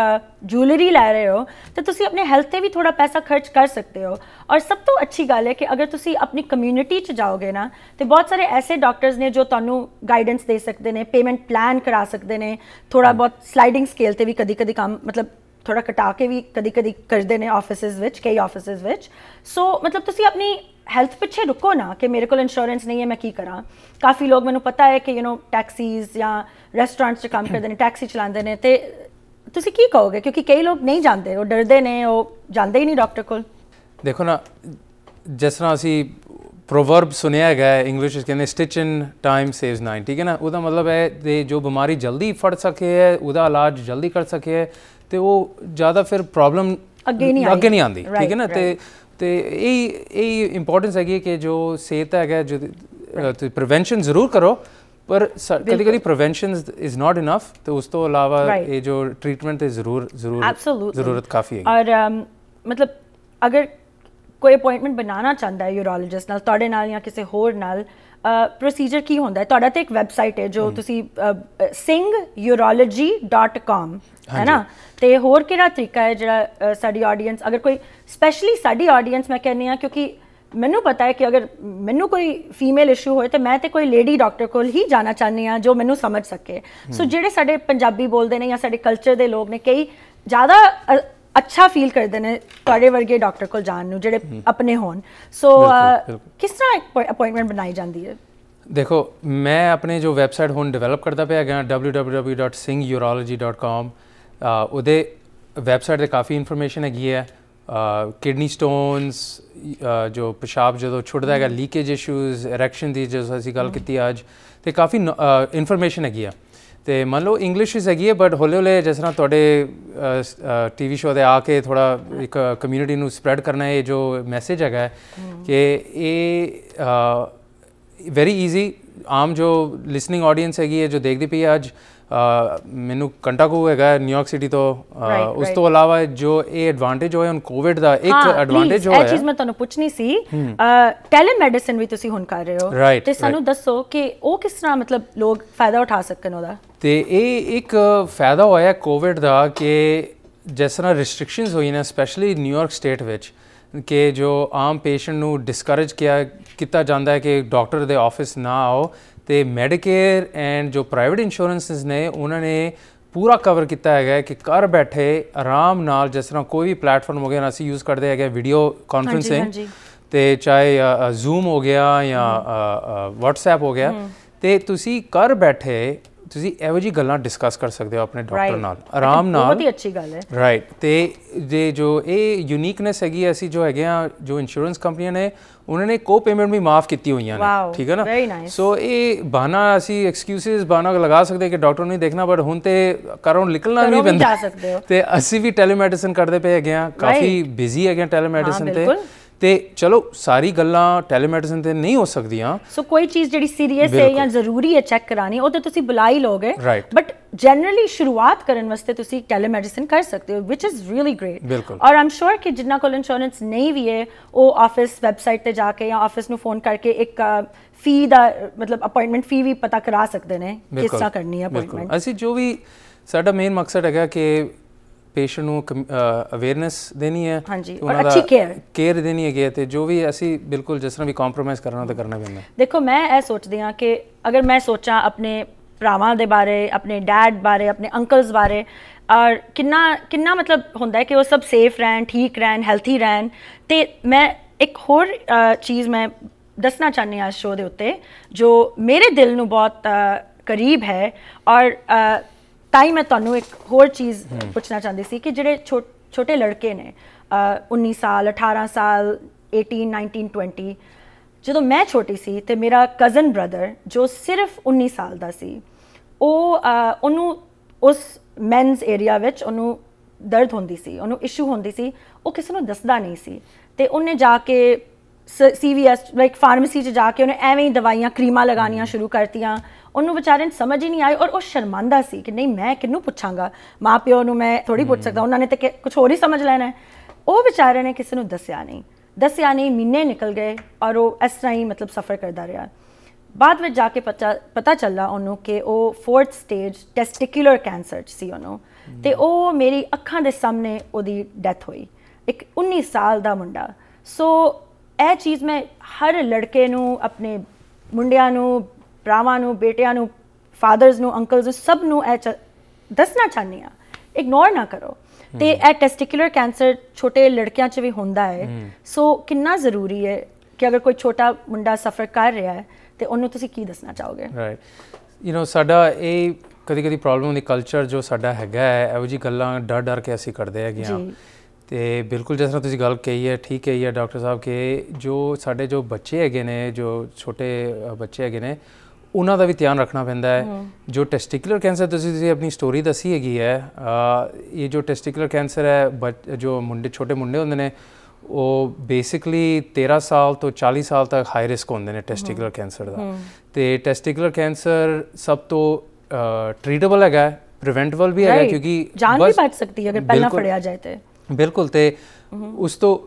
ਜੁਐਲਰੀ ਲੈ ਰਹੇ ਹੋ ਤਾਂ ਤੁਸੀਂ ਆਪਣੇ ਹੈਲਥ ਤੇ ਵੀ ਥੋੜਾ ਪੈਸਾ ਖਰਚ ਕਰ ਸਕਦੇ ਹੋ ਔਰ ਸਭ ਤੋਂ ਅੱਛੀ ਗੱਲ ਹੈ ਕਿ ਅਗਰ ਤੁਸੀਂ ਆਪਣੀ ਕਮਿਊਨਿਟੀ 'ਚ ਜਾਓਗੇ ਨਾ ਤੇ ਬਹੁਤ ਸਾਰੇ ਐਸੇ ਡਾਕਟਰਸ ਨੇ ਜੋ ਤੁਹਾਨੂੰ ਗਾਈਡੈਂਸ ਦੇ ਸਕਦੇ ਨੇ ਪੇਮੈਂਟ ਪਲਾਨ ਕਰਾ ਸਕਦੇ ਨੇ ਥੋੜਾ ਬਹੁਤ ਸਲਾਈਡਿੰਗ ਸਕੇਲ ਤੇ ਵੀ ਕਦੀ-ਕਦੀ ਕੰਮ ਮਤਲਬ ਥੋੜਾ ਕਟਾ ਕੇ ਵੀ ਕਦੀ-ਕਦੀ ਕਰਦੇ ਨੇ ਆਫਿਸਸ ਵਿੱਚ ਕਈ ਆਫਿਸਸ ਵਿੱਚ ਸੋ ਮਤਲਬ ਤੁਸੀਂ ਆਪਣੀ ਹੈਲਥ ਪਿੱਛੇ ਰੁਕੋ ਨਾ ਕਿ ਮੇਰੇ ਕੋਲ ਇੰਸ਼ੋਰੈਂਸ ਨਹੀਂ ਹੈ ਮੈਂ ਕੀ ਕਰਾਂ ਕਾਫੀ ਲੋਕ ਮੈਨੂੰ ਪਤਾ ਹੈ ਕਿ ਯੂ نو ਟੈਕਸੀਜ਼ ਜਾਂ ਰੈਸਟੋਰੈਂਟਸ 'ਚ ਕੰਮ ਕਰਦੇ ਨੇ ਟੈਕਸੀ ਚਲਾਉਂਦੇ ਨੇ ਤੇ ਤੁਸੀਂ ਕੀ ਕਹੋਗੇ ਕਿਉਂਕਿ ਕਈ ਲੋਕ ਨਹੀਂ ਜਾਂਦੇ ਉਹ ਡਰਦੇ ਨੇ ਉਹ ਜਾਂਦੇ ਹੀ ਨਹੀਂ ਡਾਕਟਰ ਕੋਲ ਦੇਖੋ ਨਾ ਜਿਸ ਤਰ੍ਹਾਂ ਅਸੀਂ ਪ੍ਰੋਵਰਬ ਸੁਣਿਆ ਹੈਗਾ ਇੰਗਲਿਸ਼ ਵਿੱਚ ਕਹਿੰਦੇ ਸਟਿਚ ਇਨ ਟਾਈਮ ਸੇਵਸ 9 ਠੀਕ ਹੈ ਨਾ ਉਹਦਾ ਮਤਲਬ ਹੈ ਤੇ ਜੋ ਬਿਮਾਰੀ ਜਲਦੀ ਫੜ ਸਕੇ ਹੈ ਉਹਦਾ ਇਲਾਜ ਜਲਦੀ ਕਰ ਸਕੇ ਹੈ ਤੇ ਉਹ ਜ਼ਿਆਦਾ ਫਿਰ ਪ੍ਰੋਬਲਮ ਅੱਗੇ ਨਹੀਂ ਆਉਂਦੀ ਠੀਕ ਹੈ ਨਾ ਤੇ ਤੇ ਇਹ ਇਹ ਇੰਪੋਰਟੈਂਸ ਹੈਗੀ ਕਿ ਜੋ ਸਿਹਤ ਹੈਗਾ ਜੋ ਪ੍ਰੀਵੈਂਸ਼ਨ ਜ਼ਰੂਰ ਕਰੋ ਪਰ ਕਦੀ ਕਦੀ ਪ੍ਰੀਵੈਂਸ਼ਨ ਇਜ਼ ਨਾਟ ਇਨਫ ਤੇ ਉਸ ਤੋਂ ਇਲਾਵਾ ਇਹ ਜੋ ਟ੍ਰੀਟਮੈਂਟ ਤੇ ਜ਼ਰੂਰ ਜ਼ਰੂਰ ਜ਼ਰੂਰਤ ਕਾਫੀ ਹੈ ਔਰ ਮਤਲਬ ਅਗਰ ਕੋਈ ਅਪਾਇੰਟਮੈਂਟ ਬਣਾਉਣਾ ਚਾਹੁੰਦਾ ਹੈ ਯੂਰੋਲੋਜਿਸਟ ਨਾਲ ਤੁਹਾਡੇ ਨਾਲ ਜਾਂ ਕਿਸੇ ਹੋਰ ਨਾਲ ਪ੍ਰੋਸੀਜਰ ਕੀ ਹੁੰਦਾ ਹੈ ਤੁਹਾਡਾ ਤੇ ਇੱਕ ਵੈਬਸਾਈਟ ਹੈ ਜੋ ਤੁਸੀਂ singurology.com ਹੈ ਨਾ ਤੇ ਹੋਰ ਕਿਹੜਾ ਤਰੀਕਾ ਹੈ ਜਿਹੜਾ ਸਾਡੀ ਆਡੀਅנס ਅਗਰ ਕੋਈ ਸਪੈਸ਼ਲੀ ਸਾਡੀ ਆਡੀਅנס ਮੈਂ ਕਹਿੰਨੀ ਆ ਕਿਉਂਕਿ ਮੈਨੂੰ ਪਤਾ ਹੈ ਕਿ ਅਗਰ ਮੈਨੂੰ ਕੋਈ ਫੀਮੇਲ ਇਸ਼ੂ ਹੋਏ ਤੇ ਮੈਂ ਤੇ ਕੋਈ ਲੇਡੀ ਡਾਕਟਰ ਕੋਲ ਹੀ ਜਾਣਾ ਚਾਹੁੰਦੀ ਆ ਜੋ ਮੈਨੂੰ ਸਮਝ ਸਕੇ ਸੋ ਜਿਹੜੇ ਸਾਡੇ ਪੰਜਾਬੀ ਬੋਲਦੇ ਨੇ ਜਾਂ ਸਾਡੇ ਕਲਚਰ ਦੇ ਲੋਕ ਨੇ ਕਈ ਜ਼ਿਆਦਾ ਅੱਛਾ ਫੀਲ ਕਰਦੇ ਨੇ ਤੁਹਾਡੇ ਵਰਗੇ ਡਾਕਟਰ ਕੋਲ ਜਾਣ ਨੂੰ ਜਿਹੜੇ ਆਪਣੇ ਹੋਣ ਸੋ ਕਿਸ ਤਰ੍ਹਾਂ ਇੱਕ ਅਪਾਇੰਟਮੈਂਟ ਬਣਾਈ ਜਾਂਦੀ ਹੈ ਦੇਖੋ ਮੈਂ ਆਪਣੇ ਜੋ ਵੈਬਸਾਈਟ ਹੁਣ ਡਿਵੈਲਪ ਕਰਦਾ ਪਿਆ ਹੈਗਾ www.singurology.com ਉਹਦੇ ਵੈਬਸਾਈਟ ਤੇ ਕਾਫੀ ਇਨਫੋਰਮੇਸ਼ਨ ਹੈਗੀ ਹੈ ਕਿਡਨੀ ਸਟੋਨਸ ਜੋ ਪਿਸ਼ਾਬ ਜਦੋਂ ਛੁੱਟਦਾ ਹੈਗਾ ਲੀਕੇਜ ਇਸ਼ੂਜ਼ ਇਰੈਕਸ਼ਨ ਦੀ ਜਿਸ ਅਸੀਂ ਗੱਲ ਕੀਤੀ ਅੱਜ ਤੇ ਕਾਫੀ ਇਨਫੋਰਮੇਸ਼ਨ ਹੈਗੀ ਹੈ ਤੇ ਮੰਨ ਲਓ ਇੰਗਲਿਸ਼ ਇਸ ਹੈਗੀ ਹੈ ਬਟ ਹੌਲੇ ਹੌਲੇ ਜਿਸ ਤਰ੍ਹਾਂ ਤੁਹਾਡੇ ਟੀਵੀ ਸ਼ੋਅ ਦੇ ਆ ਕੇ ਥੋੜਾ ਇੱਕ ਕਮਿਊਨਿਟੀ ਨੂੰ ਸਪਰੈਡ ਕਰਨਾ ਇਹ ਜੋ ਮੈਸੇਜ ਹੈਗਾ ਕਿ ਇਹ ਵੈਰੀ ਈਜ਼ੀ ਆਮ ਜੋ ਲਿਸਨਿੰਗ ਆਡੀਅנס ਹੈਗੀ ਹੈ ਜੋ ਦੇਖਦੀ ਪਈ ਅੱਜ ਮੈਨੂੰ ਕੰਟਾ ਕੋ ਹੈਗਾ ਨਿਊਯਾਰਕ ਸਿਟੀ ਤੋਂ ਉਸ ਤੋਂ ਇਲਾਵਾ ਜੋ ਇਹ ਐਡਵਾਂਟੇਜ ਹੋਇਆ ਹਨ ਕੋਵਿਡ ਦਾ ਇੱਕ ਐਡਵਾਂਟੇਜ ਹੋਇਆ ਇਹ ਚੀਜ਼ ਮੈਂ ਤੁਹਾਨੂੰ ਪੁੱਛਣੀ ਸੀ ਟੈਲੀਮੈਡੀਸਨ ਵੀ ਤੁਸੀਂ ਹੁਣ ਕਰ ਰਹੇ ਹੋ ਤੇ ਸਾਨੂੰ ਦੱਸੋ ਕਿ ਉਹ ਕਿਸ ਤਰ੍ਹਾਂ ਮਤਲਬ ਲੋਕ ਫਾਇਦਾ ਉਠਾ ਸਕਣ ਉਹਦਾ ਤੇ ਇਹ ਇੱਕ ਫਾਇਦਾ ਹੋਇਆ ਕੋਵਿਡ ਦਾ ਕਿ ਜਿਸ ਤਰ੍ਹਾਂ ਰੈਸਟ੍ਰਿਕਸ਼ਨਸ ਹੋਈ ਨੇ ਸਪੈਸ਼ਲੀ ਨਿਊਯਾਰਕ ਸਟੇਟ ਵਿੱਚ ਕਿ ਜੋ ਆਮ ਪੇਸ਼ੈਂਟ ਨੂੰ ਡਿਸਕਰੇਜ ਕੀਤਾ ਕੀਤਾ ਜਾਂਦਾ ਹੈ ਕਿ ਡਾਕਟਰ ਦੇ ਆਫਿਸ ਨਾ ਆਓ ਤੇ ਮੈਡੀਕੇਅਰ ਐਂਡ ਜੋ ਪ੍ਰਾਈਵੇਟ ਇੰਸ਼ੋਰੈਂਸਸ ਨੇ ਉਹਨਾਂ ਨੇ ਪੂਰਾ ਕਵਰ ਕੀਤਾ ਹੈਗਾ ਕਿ ਘਰ ਬੈਠੇ ਆਰਾਮ ਨਾਲ ਜਿਸ ਤਰ੍ਹਾਂ ਕੋਈ ਵੀ ਪਲੇਟਫਾਰਮ ਹੋ ਗਿਆ ਅਸੀਂ ਯੂਜ਼ ਕਰਦੇ ਹੈਗੇ ਵੀਡੀਓ ਕਾਨਫਰੈਂਸਿੰਗ ਤੇ ਚਾਹੇ ਜ਼ੂਮ ਹੋ ਗਿਆ ਜਾਂ WhatsApp ਹੋ ਗਿਆ ਤੇ ਤੁਸੀਂ ਘਰ ਬੈਠੇ ਤੁਸੀਂ ਇਹੋ ਜੀ ਗੱਲਾਂ ਡਿਸਕਸ ਕਰ ਸਕਦੇ ਹੋ ਆਪਣੇ ਡਾਕਟਰ ਨਾਲ ਆਰਾਮ ਨਾਲ ਬਹੁਤ ਹੀ ਅੱਛੀ ਗੱਲ ਹੈ ਰਾਈਟ ਤੇ ਜੇ ਜੋ ਇਹ ਯੂਨੀਕਨੈਸ ਹੈਗੀ ਅਸੀਂ ਜੋ ਹੈਗੇ ਆ ਜੋ ਇੰਸ਼ੋਰੈਂਸ ਕੰਪਨੀਆਂ ਨੇ ਉਹਨਾਂ ਨੇ ਕੋ ਪੇਮੈਂਟ ਵੀ ਮਾਫ ਕੀਤੀ ਹੋਈਆਂ ਨੇ ਠੀਕ ਹੈ ਨਾ ਸੋ ਇਹ ਬਹਾਨਾ ਅਸੀਂ ਐਕਸਕਿਊਜ਼ਸ ਬਹਾਨਾ ਲਗਾ ਸਕਦੇ ਕਿ ਡਾਕਟਰ ਨੂੰ ਦੇਖਣਾ ਪਰ ਹੁਣ ਤੇ ਕਰੋਂ ਨਿਕਲਣਾ ਨਹੀਂ ਪੈਂਦਾ ਤੇ ਅਸੀਂ ਵੀ ਟੈਲੀਮੈਡੀਸਨ ਕਰਦੇ ਪਏ ਹੈਗੇ ਆ ਕਾਫੀ ਬਿਜ਼ੀ ਹੈਗੇ ਟੈਲੀਮੈਡੀਸਨ ਤੇ ਤੇ ਚਲੋ ਸਾਰੀ ਗੱਲਾਂ ਟੈਲੀਮੈਡੀਸਨ ਤੇ ਨਹੀਂ ਹੋ ਸਕਦੀਆਂ ਸੋ ਕੋਈ ਚੀਜ਼ ਜਿਹੜੀ ਸੀਰੀਅਸ ਹੈ ਜਾਂ ਜ਼ਰੂਰੀ ਹੈ ਚੈੱਕ ਕਰਾਣੀ ਉਹ ਤੇ ਤੁਸੀਂ ਬੁਲਾ ਹੀ ਲੋਗੇ ਬਟ ਜਨਰਲੀ ਸ਼ੁਰੂਆਤ ਕਰਨ ਵਾਸਤੇ ਤੁਸੀਂ ਟੈਲੀਮੈਡੀਸਨ ਕਰ ਸਕਦੇ ਹੋ ਵਿਚ ਇਜ਼ ਰੀਲੀ ਗ੍ਰੇਟ ਔਰ ਆਮ ਸ਼ੋਰ ਕਿ ਜਿੰਨਾ ਕੋਲ ਇੰਸ਼ੋਰੈਂਸ ਨਹੀਂ ਵੀ ਹੈ ਉਹ ਆਫਿਸ ਵੈਬਸਾਈਟ ਤੇ ਜਾ ਕੇ ਜਾਂ ਆਫਿਸ ਨੂੰ ਫੋਨ ਕਰਕੇ ਇੱਕ ਫੀ ਦਾ ਮਤਲਬ ਅਪਾਇੰਟਮੈਂਟ ਫੀ ਵੀ ਪਤਾ ਕਰਾ ਸਕਦੇ ਨੇ ਕਿਸ ਤਰ੍ਹਾਂ ਕਰਨੀ ਹੈ ਅਪਾਇੰਟਮੈਂਟ ਅਸੀਂ ਜੋ ਵੀ ਸਾਡਾ ਮੇਨ ਮਕਸਦ ਹੈਗਾ ਕਿ ਪੇਸ਼ੈਂਟ ਨੂੰ ਅਵੇਅਰਨੈਸ ਦੇਣੀ ਹੈ ਹਾਂਜੀ ਔਰ ਅੱਛੀ ਕੇਅਰ ਕੇਅਰ ਦੇਣੀ ਹੈਗੀ ਤੇ ਜੋ ਵੀ ਅਸੀਂ ਬਿਲਕੁਲ ਜਿਸ ਤਰ੍ਹਾਂ ਵੀ ਕੰਪਰੋਮਾਈਜ਼ ਕਰਨਾ ਤਾਂ ਕਰਨਾ ਪੈਂਦਾ ਦੇਖੋ ਮੈਂ ਇਹ ਸੋਚਦੀ ਹਾਂ ਕਿ ਅਗਰ ਮੈਂ ਸੋਚਾਂ ਆਪਣੇ ਭਰਾਵਾਂ ਦੇ ਬਾਰੇ ਆਪਣੇ ਡੈਡ ਬਾਰੇ ਆਪਣੇ ਅੰਕਲਸ ਬਾਰੇ ਔਰ ਕਿੰਨਾ ਕਿੰਨਾ ਮਤਲਬ ਹੁੰਦਾ ਹੈ ਕਿ ਉਹ ਸਭ ਸੇਫ ਰਹਿਣ ਠੀਕ ਰਹਿਣ ਹੈਲਥੀ ਰਹਿਣ ਤੇ ਮੈਂ ਇੱਕ ਹੋਰ ਚੀਜ਼ ਮੈਂ ਦੱਸਣਾ ਚਾਹੁੰਦੀ ਹਾਂ ਸ਼ੋਅ ਦੇ ਉੱਤੇ ਜੋ ਮੇਰੇ ਦਿਲ ਨੂੰ ਬਹੁਤ ਕਰੀਬ ਹੈ ਔਰ ਤਾਂ ਹੀ ਮੈਂ ਤੁਹਾਨੂੰ ਇੱਕ ਹੋਰ ਚੀਜ਼ ਪੁੱਛਣਾ ਚਾਹੁੰਦੀ ਸੀ ਕਿ ਜਿਹੜੇ ਛੋਟੇ ਲੜਕੇ ਨੇ 19 ਸਾਲ 18 ਸਾਲ 18 19 20 ਜਦੋਂ ਮੈਂ ਛੋਟੀ ਸੀ ਤੇ ਮੇਰਾ ਕਜ਼ਨ ਬ੍ਰਦਰ ਜੋ ਸਿਰਫ 19 ਸਾਲ ਦਾ ਸੀ ਉਹ ਉਹਨੂੰ ਉਸ ਮੈਨਸ ਏਰੀਆ ਵਿੱਚ ਉਹਨੂੰ ਦਰਦ ਹੁੰਦੀ ਸੀ ਉਹਨੂੰ ਇਸ਼ੂ ਹੁੰਦੀ ਸੀ ਉਹ ਕਿਸੇ ਨੂੰ ਦੱਸਦਾ ਨਹੀਂ ਸੀ ਤੇ ਉਹਨੇ ਜਾ ਕੇ ਸੀਵੀਐਸ ਲਾਈਕ ਫਾਰਮੇਸੀ 'ਚ ਜਾ ਕੇ ਉਹਨੇ ਐਵੇਂ ਹੀ ਦਵਾਈਆਂ ਕਰੀਮਾਂ ਲਗਾਉਣੀਆਂ ਸ਼ੁਰੂ ਕਰਤੀਆਂ ਉਹਨੂੰ ਵਿਚਾਰੇ ਨੂੰ ਸਮਝ ਹੀ ਨਹੀਂ ਆਈ ਔਰ ਉਹ ਸ਼ਰਮਾਂਦਾ ਸੀ ਕਿ ਨਹੀਂ ਮੈਂ ਕਿਹਨੂੰ ਪੁੱਛਾਂਗਾ ਮਾਪਿਓ ਨੂੰ ਮੈਂ ਥੋੜੀ ਪੁੱਛ ਸਕਦਾ ਉਹਨਾਂ ਨੇ ਤੇ ਕੁਝ ਹੋਰ ਹੀ ਸਮਝ ਲੈਣਾ ਉਹ ਵਿਚਾਰੇ ਨੇ ਕਿਸੇ ਨੂੰ ਦੱਸਿਆ ਨਹੀਂ ਦੱਸਿਆ ਨਹੀਂ ਮਿੰਨੇ ਨਿਕਲ ਗਏ ਔਰ ਉਹ ਇਸ ਤਰ੍ਹਾਂ ਹੀ ਮਤਲਬ ਸਫਰ ਕਰਦਾ ਰਿਹਾ ਬਾਅਦ ਵਿੱਚ ਜਾ ਕੇ ਪਤਾ ਪਤਾ ਚੱਲਾ ਉਹਨੂੰ ਕਿ ਉਹ 4th ਸਟੇਜ ਟੈਸਟਿਕੂਲਰ ਕੈਂਸਰ ਸੀ ਉਹਨੂੰ ਤੇ ਉਹ ਮੇਰੀ ਅੱਖਾਂ ਦੇ ਸਾਹਮਣੇ ਉਹਦੀ ਡੈਥ ਹੋਈ ਇੱਕ 19 ਸਾਲ ਦਾ ਮੁੰਡਾ ਸੋ ਇਹ ਚੀਜ਼ ਮੈਂ ਹਰ ਲੜਕੇ ਨੂੰ ਆਪਣੇ ਮੁੰਡਿਆਂ ਨੂੰ ਭਰਾਵਾਂ ਨੂੰ ਬੇਟਿਆਂ ਨੂੰ ਫਾਦਰਸ ਨੂੰ ਅੰਕਲਸ ਨੂੰ ਸਭ ਨੂੰ ਇਹ ਦੱਸਣਾ ਚਾਹਨੀ ਆ ਇਗਨੋਰ ਨਾ ਕਰੋ ਤੇ ਇਹ ਟੈਸਟਿਕੂਲਰ ਕੈਂਸਰ ਛੋਟੇ ਲੜਕਿਆਂ 'ਚ ਵੀ ਹੁੰਦਾ ਹੈ ਸੋ ਕਿੰਨਾ ਜ਼ਰੂਰੀ ਹੈ ਕਿ ਅਗਰ ਕੋਈ ਛੋਟਾ ਮੁੰਡਾ ਸਫਰ ਕਰ ਰਿਹਾ ਹੈ ਤੇ ਉਹਨੂੰ ਤੁਸੀਂ ਕੀ ਦੱਸਣਾ ਚਾਹੋਗੇ ਰਾਈਟ ਯੂ نو ਸਾਡਾ ਇਹ ਕਦੀ ਕਦੀ ਪ੍ਰੋਬਲਮ ਦੀ ਕਲਚਰ ਜੋ ਸਾਡਾ ਹੈਗਾ ਹੈ ਇਹੋ ਜੀ ਗੱਲਾਂ ਡਰ ਡਰ ਕੇ ਅਸੀਂ ਕਰਦੇ ਹੈਗੇ ਆ ਤੇ ਬਿਲਕੁਲ ਜਿਸ ਤਰ੍ਹਾਂ ਤੁਸੀਂ ਗੱਲ ਕਹੀ ਹੈ ਠੀਕ ਹੈ ਇਹ ਡਾਕਟਰ ਸਾਹਿਬ ਕਿ ਜੋ ਸਾਡੇ ਜੋ ਬੱਚੇ ਹੈਗੇ ਨੇ ਜੋ ਛੋਟੇ ਬੱਚੇ ਹੈਗੇ ਨੇ ਉਹਨਾਂ ਦਾ ਵੀ ਧਿਆਨ ਰੱਖਣਾ ਪੈਂਦਾ ਹੈ ਜੋ ਟੈਸਟਿਕੂਲਰ ਕੈਂਸਰ ਤੁਸੀਂ ਤੁਸੀਂ ਆਪਣੀ ਸਟੋਰੀ ਦੱਸੀ ਹੈਗੀ ਹੈ ਇਹ ਜੋ ਟੈਸਟਿਕੂਲਰ ਕੈਂਸਰ ਹੈ ਜੋ ਮੁੰਡੇ ਛੋਟੇ ਮੁੰਡੇ ਹੁੰਦੇ ਨੇ ਉਹ ਬੇਸਿਕਲੀ 13 ਸਾਲ ਤੋਂ 40 ਸਾਲ ਤੱਕ ਹਾਈ ਰਿਸਕ ਹੁੰਦੇ ਨੇ ਟੈਸਟਿਕੂਲਰ ਕੈਂਸਰ ਦਾ ਤੇ ਟੈਸਟਿਕੂਲਰ ਕੈਂਸਰ ਸਭ ਤੋਂ ਟ੍ਰੀਟੇਬਲ ਹੈਗਾ ਪ੍ਰੀਵੈਂਟੇਬਲ ਵੀ ਹੈਗਾ ਕਿਉਂਕਿ ਜਾਨ ਵੀ ਬਚ ਸਕਦੀ ਹੈ ਅਗਰ ਪਹਿਲਾਂ ਫੜਿਆ ਜਾਏ ਤੇ ਬਿਲਕੁਲ ਤੇ ਉਸ ਤੋਂ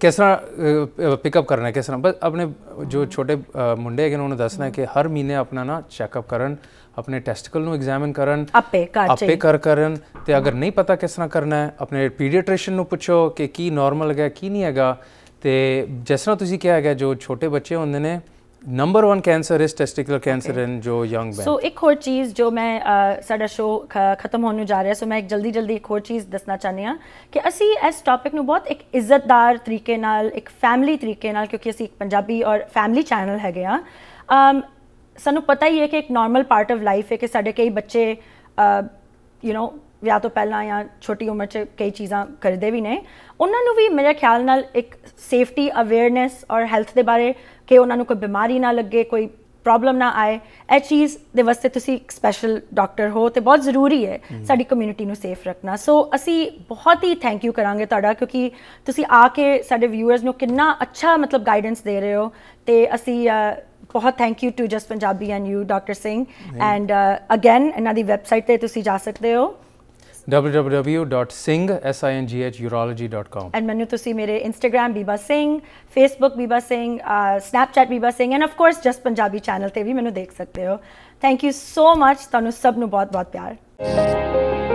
ਕਿਸ ਤਰ੍ਹਾਂ ਪਿਕਅਪ ਕਰਨਾ ਕਿਸ ਤਰ੍ਹਾਂ ਬਸ ਆਪਣੇ ਜੋ ਛੋਟੇ ਮੁੰਡੇ ਹੈਗੇ ਉਹਨਾਂ ਨੂੰ ਦੱਸਣਾ ਕਿ ਹਰ ਮਹੀਨੇ ਆਪਣਾ ਨਾ ਚੈੱਕਅਪ ਕਰਨ ਆਪਣੇ ਟੈਸਟਿਕਲ ਨੂੰ ਐਗਜ਼ਾਮਿਨ ਕਰਨ ਆਪੇ ਕਰ ਆਪੇ ਕਰ ਕਰਨ ਤੇ ਅਗਰ ਨਹੀਂ ਪਤਾ ਕਿਸ ਤਰ੍ਹਾਂ ਕਰਨਾ ਹੈ ਆਪਣੇ ਪੀਡੀਆਟ੍ਰੀਸ਼ੀਅਨ ਨੂੰ ਪੁੱਛੋ ਕਿ ਕੀ ਨਾਰਮਲ ਹੈਗਾ ਕੀ ਨਹੀਂ ਹੈਗਾ ਤੇ ਜਿਸ ਤਰ੍ਹਾਂ ਤੁਸੀਂ ਕਿਹਾ ਹੈਗਾ ਜੋ ਛੋਟੇ ਬੱਚੇ ਹੁੰਦੇ ਨੇ ਨੰਬਰ 1 ਕੈਂਸਰ ਇਸ ਟੈਸਟਿਕਲ ਕੈਂਸਰ ਇਨ ਜੋ ਯੰਗ ਮੈਨ ਸੋ ਇੱਕ ਹੋਰ ਚੀਜ਼ ਜੋ ਮੈਂ ਸਾਡਾ ਸ਼ੋ ਖਤਮ ਹੋਣ ਨੂੰ ਜਾ ਰਿਹਾ ਸੋ ਮੈਂ ਇੱਕ ਜਲਦੀ ਜਲਦੀ ਇੱਕ ਹੋਰ ਚੀਜ਼ ਦੱਸਣਾ ਚਾਹੁੰਦੀ ਆ ਕਿ ਅਸੀਂ ਇਸ ਟਾਪਿਕ ਨੂੰ ਬਹੁਤ ਇੱਕ ਇੱਜ਼ਤਦਾਰ ਤਰੀਕੇ ਨਾਲ ਇੱਕ ਫੈਮਿਲੀ ਤਰੀਕੇ ਨਾਲ ਕਿਉਂਕਿ ਅਸੀਂ ਇੱਕ ਪੰਜਾਬੀ ਔਰ ਫੈਮਿਲੀ ਚੈਨਲ ਹੈਗੇ ਆ ਸਾਨੂੰ ਪਤਾ ਹੀ ਹੈ ਕਿ ਇੱਕ ਨਾਰਮਲ ਪਾਰਟ ਆਫ ਲਾਈਫ ਹੈ ਕਿ ਸਾਡੇ ਕਈ ਬੱਚੇ ਯੂ نو ਵਿਆਹ ਤੋਂ ਪਹਿਲਾਂ ਜਾਂ ਛੋਟੀ ਉਮਰ 'ਚ ਕਈ ਚੀਜ਼ਾਂ ਕਰਦੇ ਵੀ ਨੇ ਉਹਨਾਂ ਨੂੰ ਵੀ ਮੇਰੇ ਖਿਆਲ ਨਾਲ ਇੱਕ ਸੇਫਟੀ ਅਵੇਅਰਨੈਸ ਔਰ ਹੈਲਥ ਦੇ ਬਾਰੇ ਕਿ ਉਹਨਾਂ ਨੂੰ ਕੋਈ ਬਿਮਾਰੀ ਨਾ ਲੱਗੇ ਕੋਈ ਪ੍ਰੋਬਲਮ ਨਾ ਆਏ ਇਹ ਚੀਜ਼ ਦੇ ਵਾਸਤੇ ਤੁਸੀਂ ਇੱਕ ਸਪੈਸ਼ਲ ਡਾਕਟਰ ਹੋ ਤੇ ਬਹੁਤ ਜ਼ਰੂਰੀ ਹੈ ਸਾਡੀ ਕਮਿਊਨਿਟੀ ਨੂੰ ਸੇਫ ਰੱਖਣਾ ਸੋ ਅਸੀਂ ਬਹੁਤ ਹੀ ਥੈਂਕ ਯੂ ਕਰਾਂਗੇ ਤੁਹਾਡਾ ਕਿਉਂਕਿ ਤੁਸੀਂ ਆ ਕੇ ਸਾਡੇ ਵਿਊਅਰਸ ਨੂੰ ਕਿੰਨਾ ਅੱਛਾ ਮਤਲਬ ਗਾਈਡੈਂਸ ਦੇ ਰਹੇ ਹੋ ਤੇ ਅਸੀਂ ਬਹੁਤ thank you to Jas Punjabi and you doctor Singh and again ਇਹਨਾਂ ਦੀ ਵੈਬਸਾਈਟ ਤੇ ਤੁਸੀਂ ਜਾ ਸਕਦੇ ਹੋ www.singh.urology.com and ਮੈਨੂੰ ਤੁਸੀਂ ਮੇਰੇ Instagram Biba Singh, Facebook Biba Singh, uh, Snapchat Biba Singh and of course just punjabi channel ਤੇ ਵੀ ਮੈਨੂੰ ਦੇਖ ਸਕਦੇ ਹੋ thank you so much ਤੁਹਾਨੂੰ ਸਭ ਨੂੰ ਬਹੁਤ ਬਹੁਤ ਪਿਆਰ